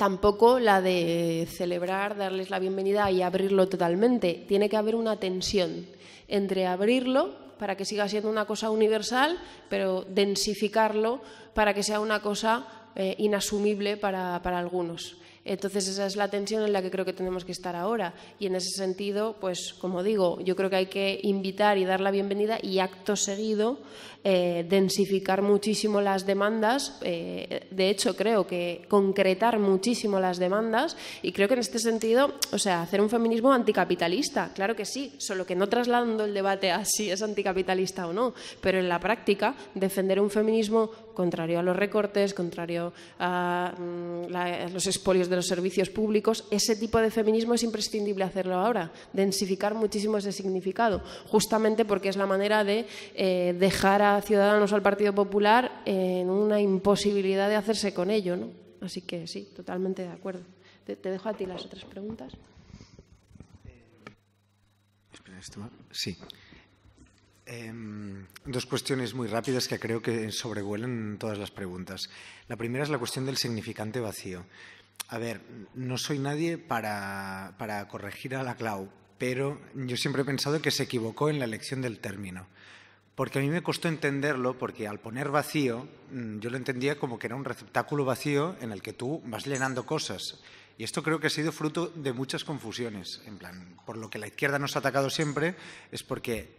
tampoco la de celebrar, darles la bienvenida y abrirlo totalmente. Tiene que haber una tensión entre abrirlo para que siga siendo una cosa universal, pero densificarlo para que sea una cosa eh, inasumible para, para, algunos. Entonces esa es la tensión en la que creo que tenemos que estar ahora. Y en ese sentido, pues como digo, yo creo que hay que invitar y dar la bienvenida y acto seguido eh, densificar muchísimo las demandas, eh, de hecho creo que concretar muchísimo las demandas y creo que en este sentido, o sea, hacer un feminismo anticapitalista, claro que sí, solo que no trasladando el debate a si es anticapitalista o no, pero en la práctica defender un feminismo contrario a los recortes, contrario a, mm, los expolios de los servicios públicos, ese tipo de feminismo es imprescindible hacerlo ahora, densificar muchísimo ese significado, justamente porque es la manera de eh, dejar a Ciudadanos al Partido Popular en una imposibilidad de hacerse con ello, ¿no? Así que sí, totalmente de acuerdo. Te, dejo a ti las otras preguntas. Eh, sí. Em, dos cuestiones muy rápidas que creo que sobrevuelan todas las preguntas. La primera es la cuestión del significante vacío. A ver, no soy nadie para, para corregir a la Clau, pero yo siempre he pensado que se equivocó en la elección del término porque a mí me costó entenderlo, porque al poner vacío, mm, yo lo entendía como que era un receptáculo vacío en el que tú vas llenando cosas. Y esto creo que ha sido fruto de muchas confusiones. por lo que la izquierda nos ha atacado siempre es porque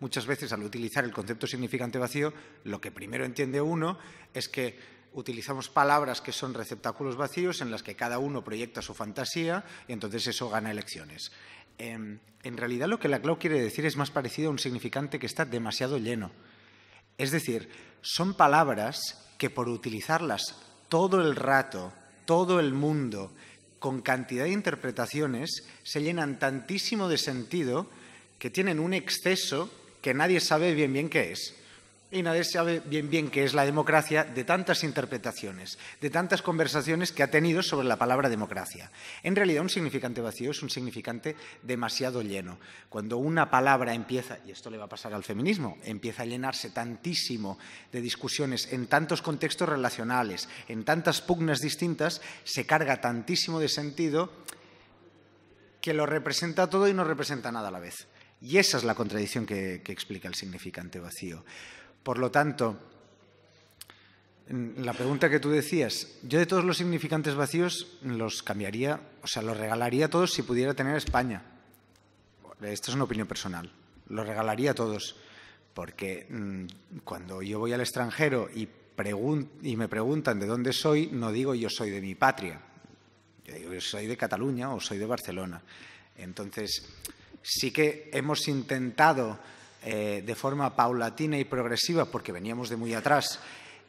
muchas veces al utilizar el concepto significante vacío, lo que primero entiende uno es que utilizamos palabras que son receptáculos vacíos en las que cada uno proyecta su fantasía y entonces eso gana elecciones. Em, en realidad lo que la Laclau quiere decir es más parecido a un significante que está demasiado lleno. Es decir, son palabras que por utilizarlas todo el rato, todo el mundo, con cantidad de interpretaciones, se llenan tantísimo de sentido que tienen un exceso que nadie sabe bien bien qué es. Y nadie sabe bien bien qué es la democracia de tantas interpretaciones, de tantas conversaciones que ha tenido sobre la palabra democracia. En realidad, un significante vacío es un significante demasiado lleno. Cuando una palabra empieza, y esto le va a pasar al feminismo, empieza a llenarse tantísimo de discusiones en tantos contextos relacionales, en tantas pugnas distintas, se carga tantísimo de sentido que lo representa todo y no representa nada a la vez. Y esa es la contradicción que explica el significante vacío. Por lo tanto, la pregunta que tú decías, yo de todos los significantes vacíos los cambiaría, o sea, los regalaría a todos si pudiera tener España. Esto es una opinión personal. Los regalaría a todos. Porque mm, cuando yo voy al extranjero y, y me preguntan de dónde soy, no digo yo soy de mi patria. Yo digo yo soy de Cataluña o soy de Barcelona. Entonces, sí que hemos intentado eh, de forma paulatina y progresiva, porque veníamos de muy atrás,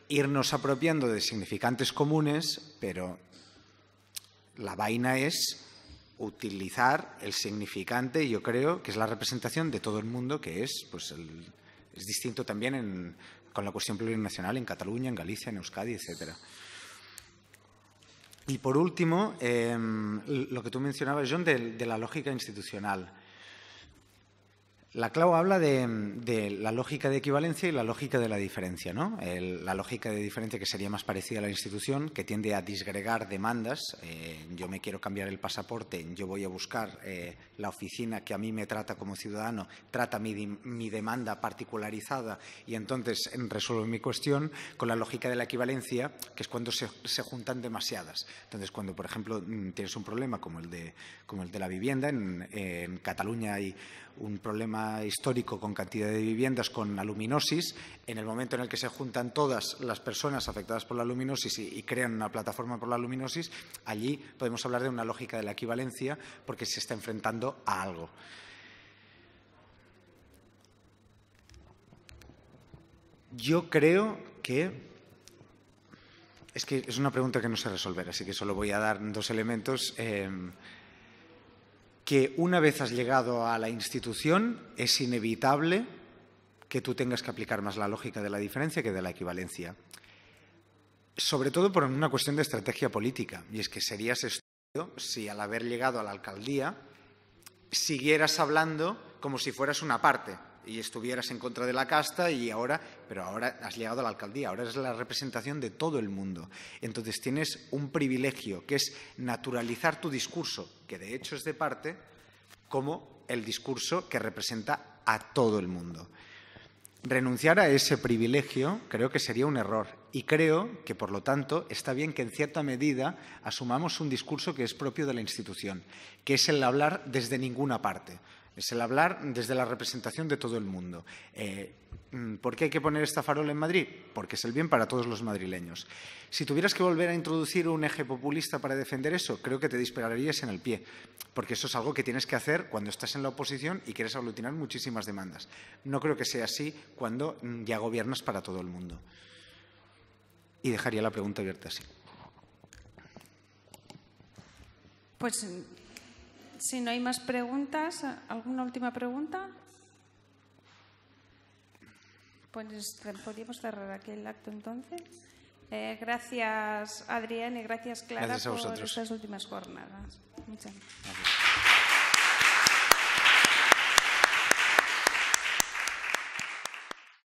irnos apropiando de significantes comunes, pero la vaina es utilizar el significante, yo creo, que es la representación de todo el mundo, que es, pues, es distinto también en, con la cuestión plurinacional en Cataluña, en Galicia, en Euskadi, etcétera. Y por último, em, lo que tú mencionabas, John, de la lógica institucional. La Clau habla de, la lógica de equivalencia y la lógica de la diferencia. ¿no? la lógica de diferencia que sería más parecida a la institución, que tiende a disgregar demandas. Eh, yo me quiero cambiar el pasaporte, yo voy a buscar eh, la oficina que a mí me trata como ciudadano, trata mi, demanda particularizada y entonces resuelvo mi cuestión con la lógica de la equivalencia, que es cuando se, juntan demasiadas. Entonces, cuando, por ejemplo, mm, tienes un problema como el de, la vivienda, en, en Cataluña hay un problema histórico con cantidad de viviendas con aluminosis. En el momento en el que se juntan todas las personas afectadas por la aluminosis y, crean una plataforma por la aluminosis, allí podemos hablar de una lógica de la equivalencia porque se está enfrentando a algo. Yo creo que es que es una pregunta que no sé resolver, así que solo voy a dar dos elementos. Eh, que una vez has llegado a la institución es inevitable que tú tengas que aplicar más la lógica de la diferencia que de la equivalencia. Sobre todo por una cuestión de estrategia política, y es que serías estúpido si al haber llegado a la alcaldía siguieras hablando como si fueras una parte, y estuvieras en contra de la casta y ahora, pero ahora has llegado a la alcaldía, ahora es la representación de todo el mundo. Entonces tienes un privilegio que es naturalizar tu discurso, que de hecho es de parte, como el discurso que representa a todo el mundo. Renunciar a ese privilegio creo que sería un error y creo que, por lo tanto, está bien que en cierta medida asumamos un discurso que es propio de la institución, que es el hablar desde ninguna parte es el hablar desde la representación de todo el mundo. Eh, mm, ¿Por qué hay que poner esta farola en Madrid? Porque es el bien para todos los madrileños. Si tuvieras que volver a introducir un eje populista para defender eso, creo que te dispararías en el pie, porque eso es algo que tienes que hacer cuando estás en la oposición y quieres aglutinar muchísimas demandas. No creo que sea así cuando mm, ya gobiernas para todo el mundo. Y dejaría la pregunta abierta así. Pues si no hay más preguntas, ¿alguna última pregunta? Pues podríamos cerrar aquí el acto entonces. Eh, gracias, Adrián, y gracias, Clara, por estas últimas jornadas. Muchas gracias.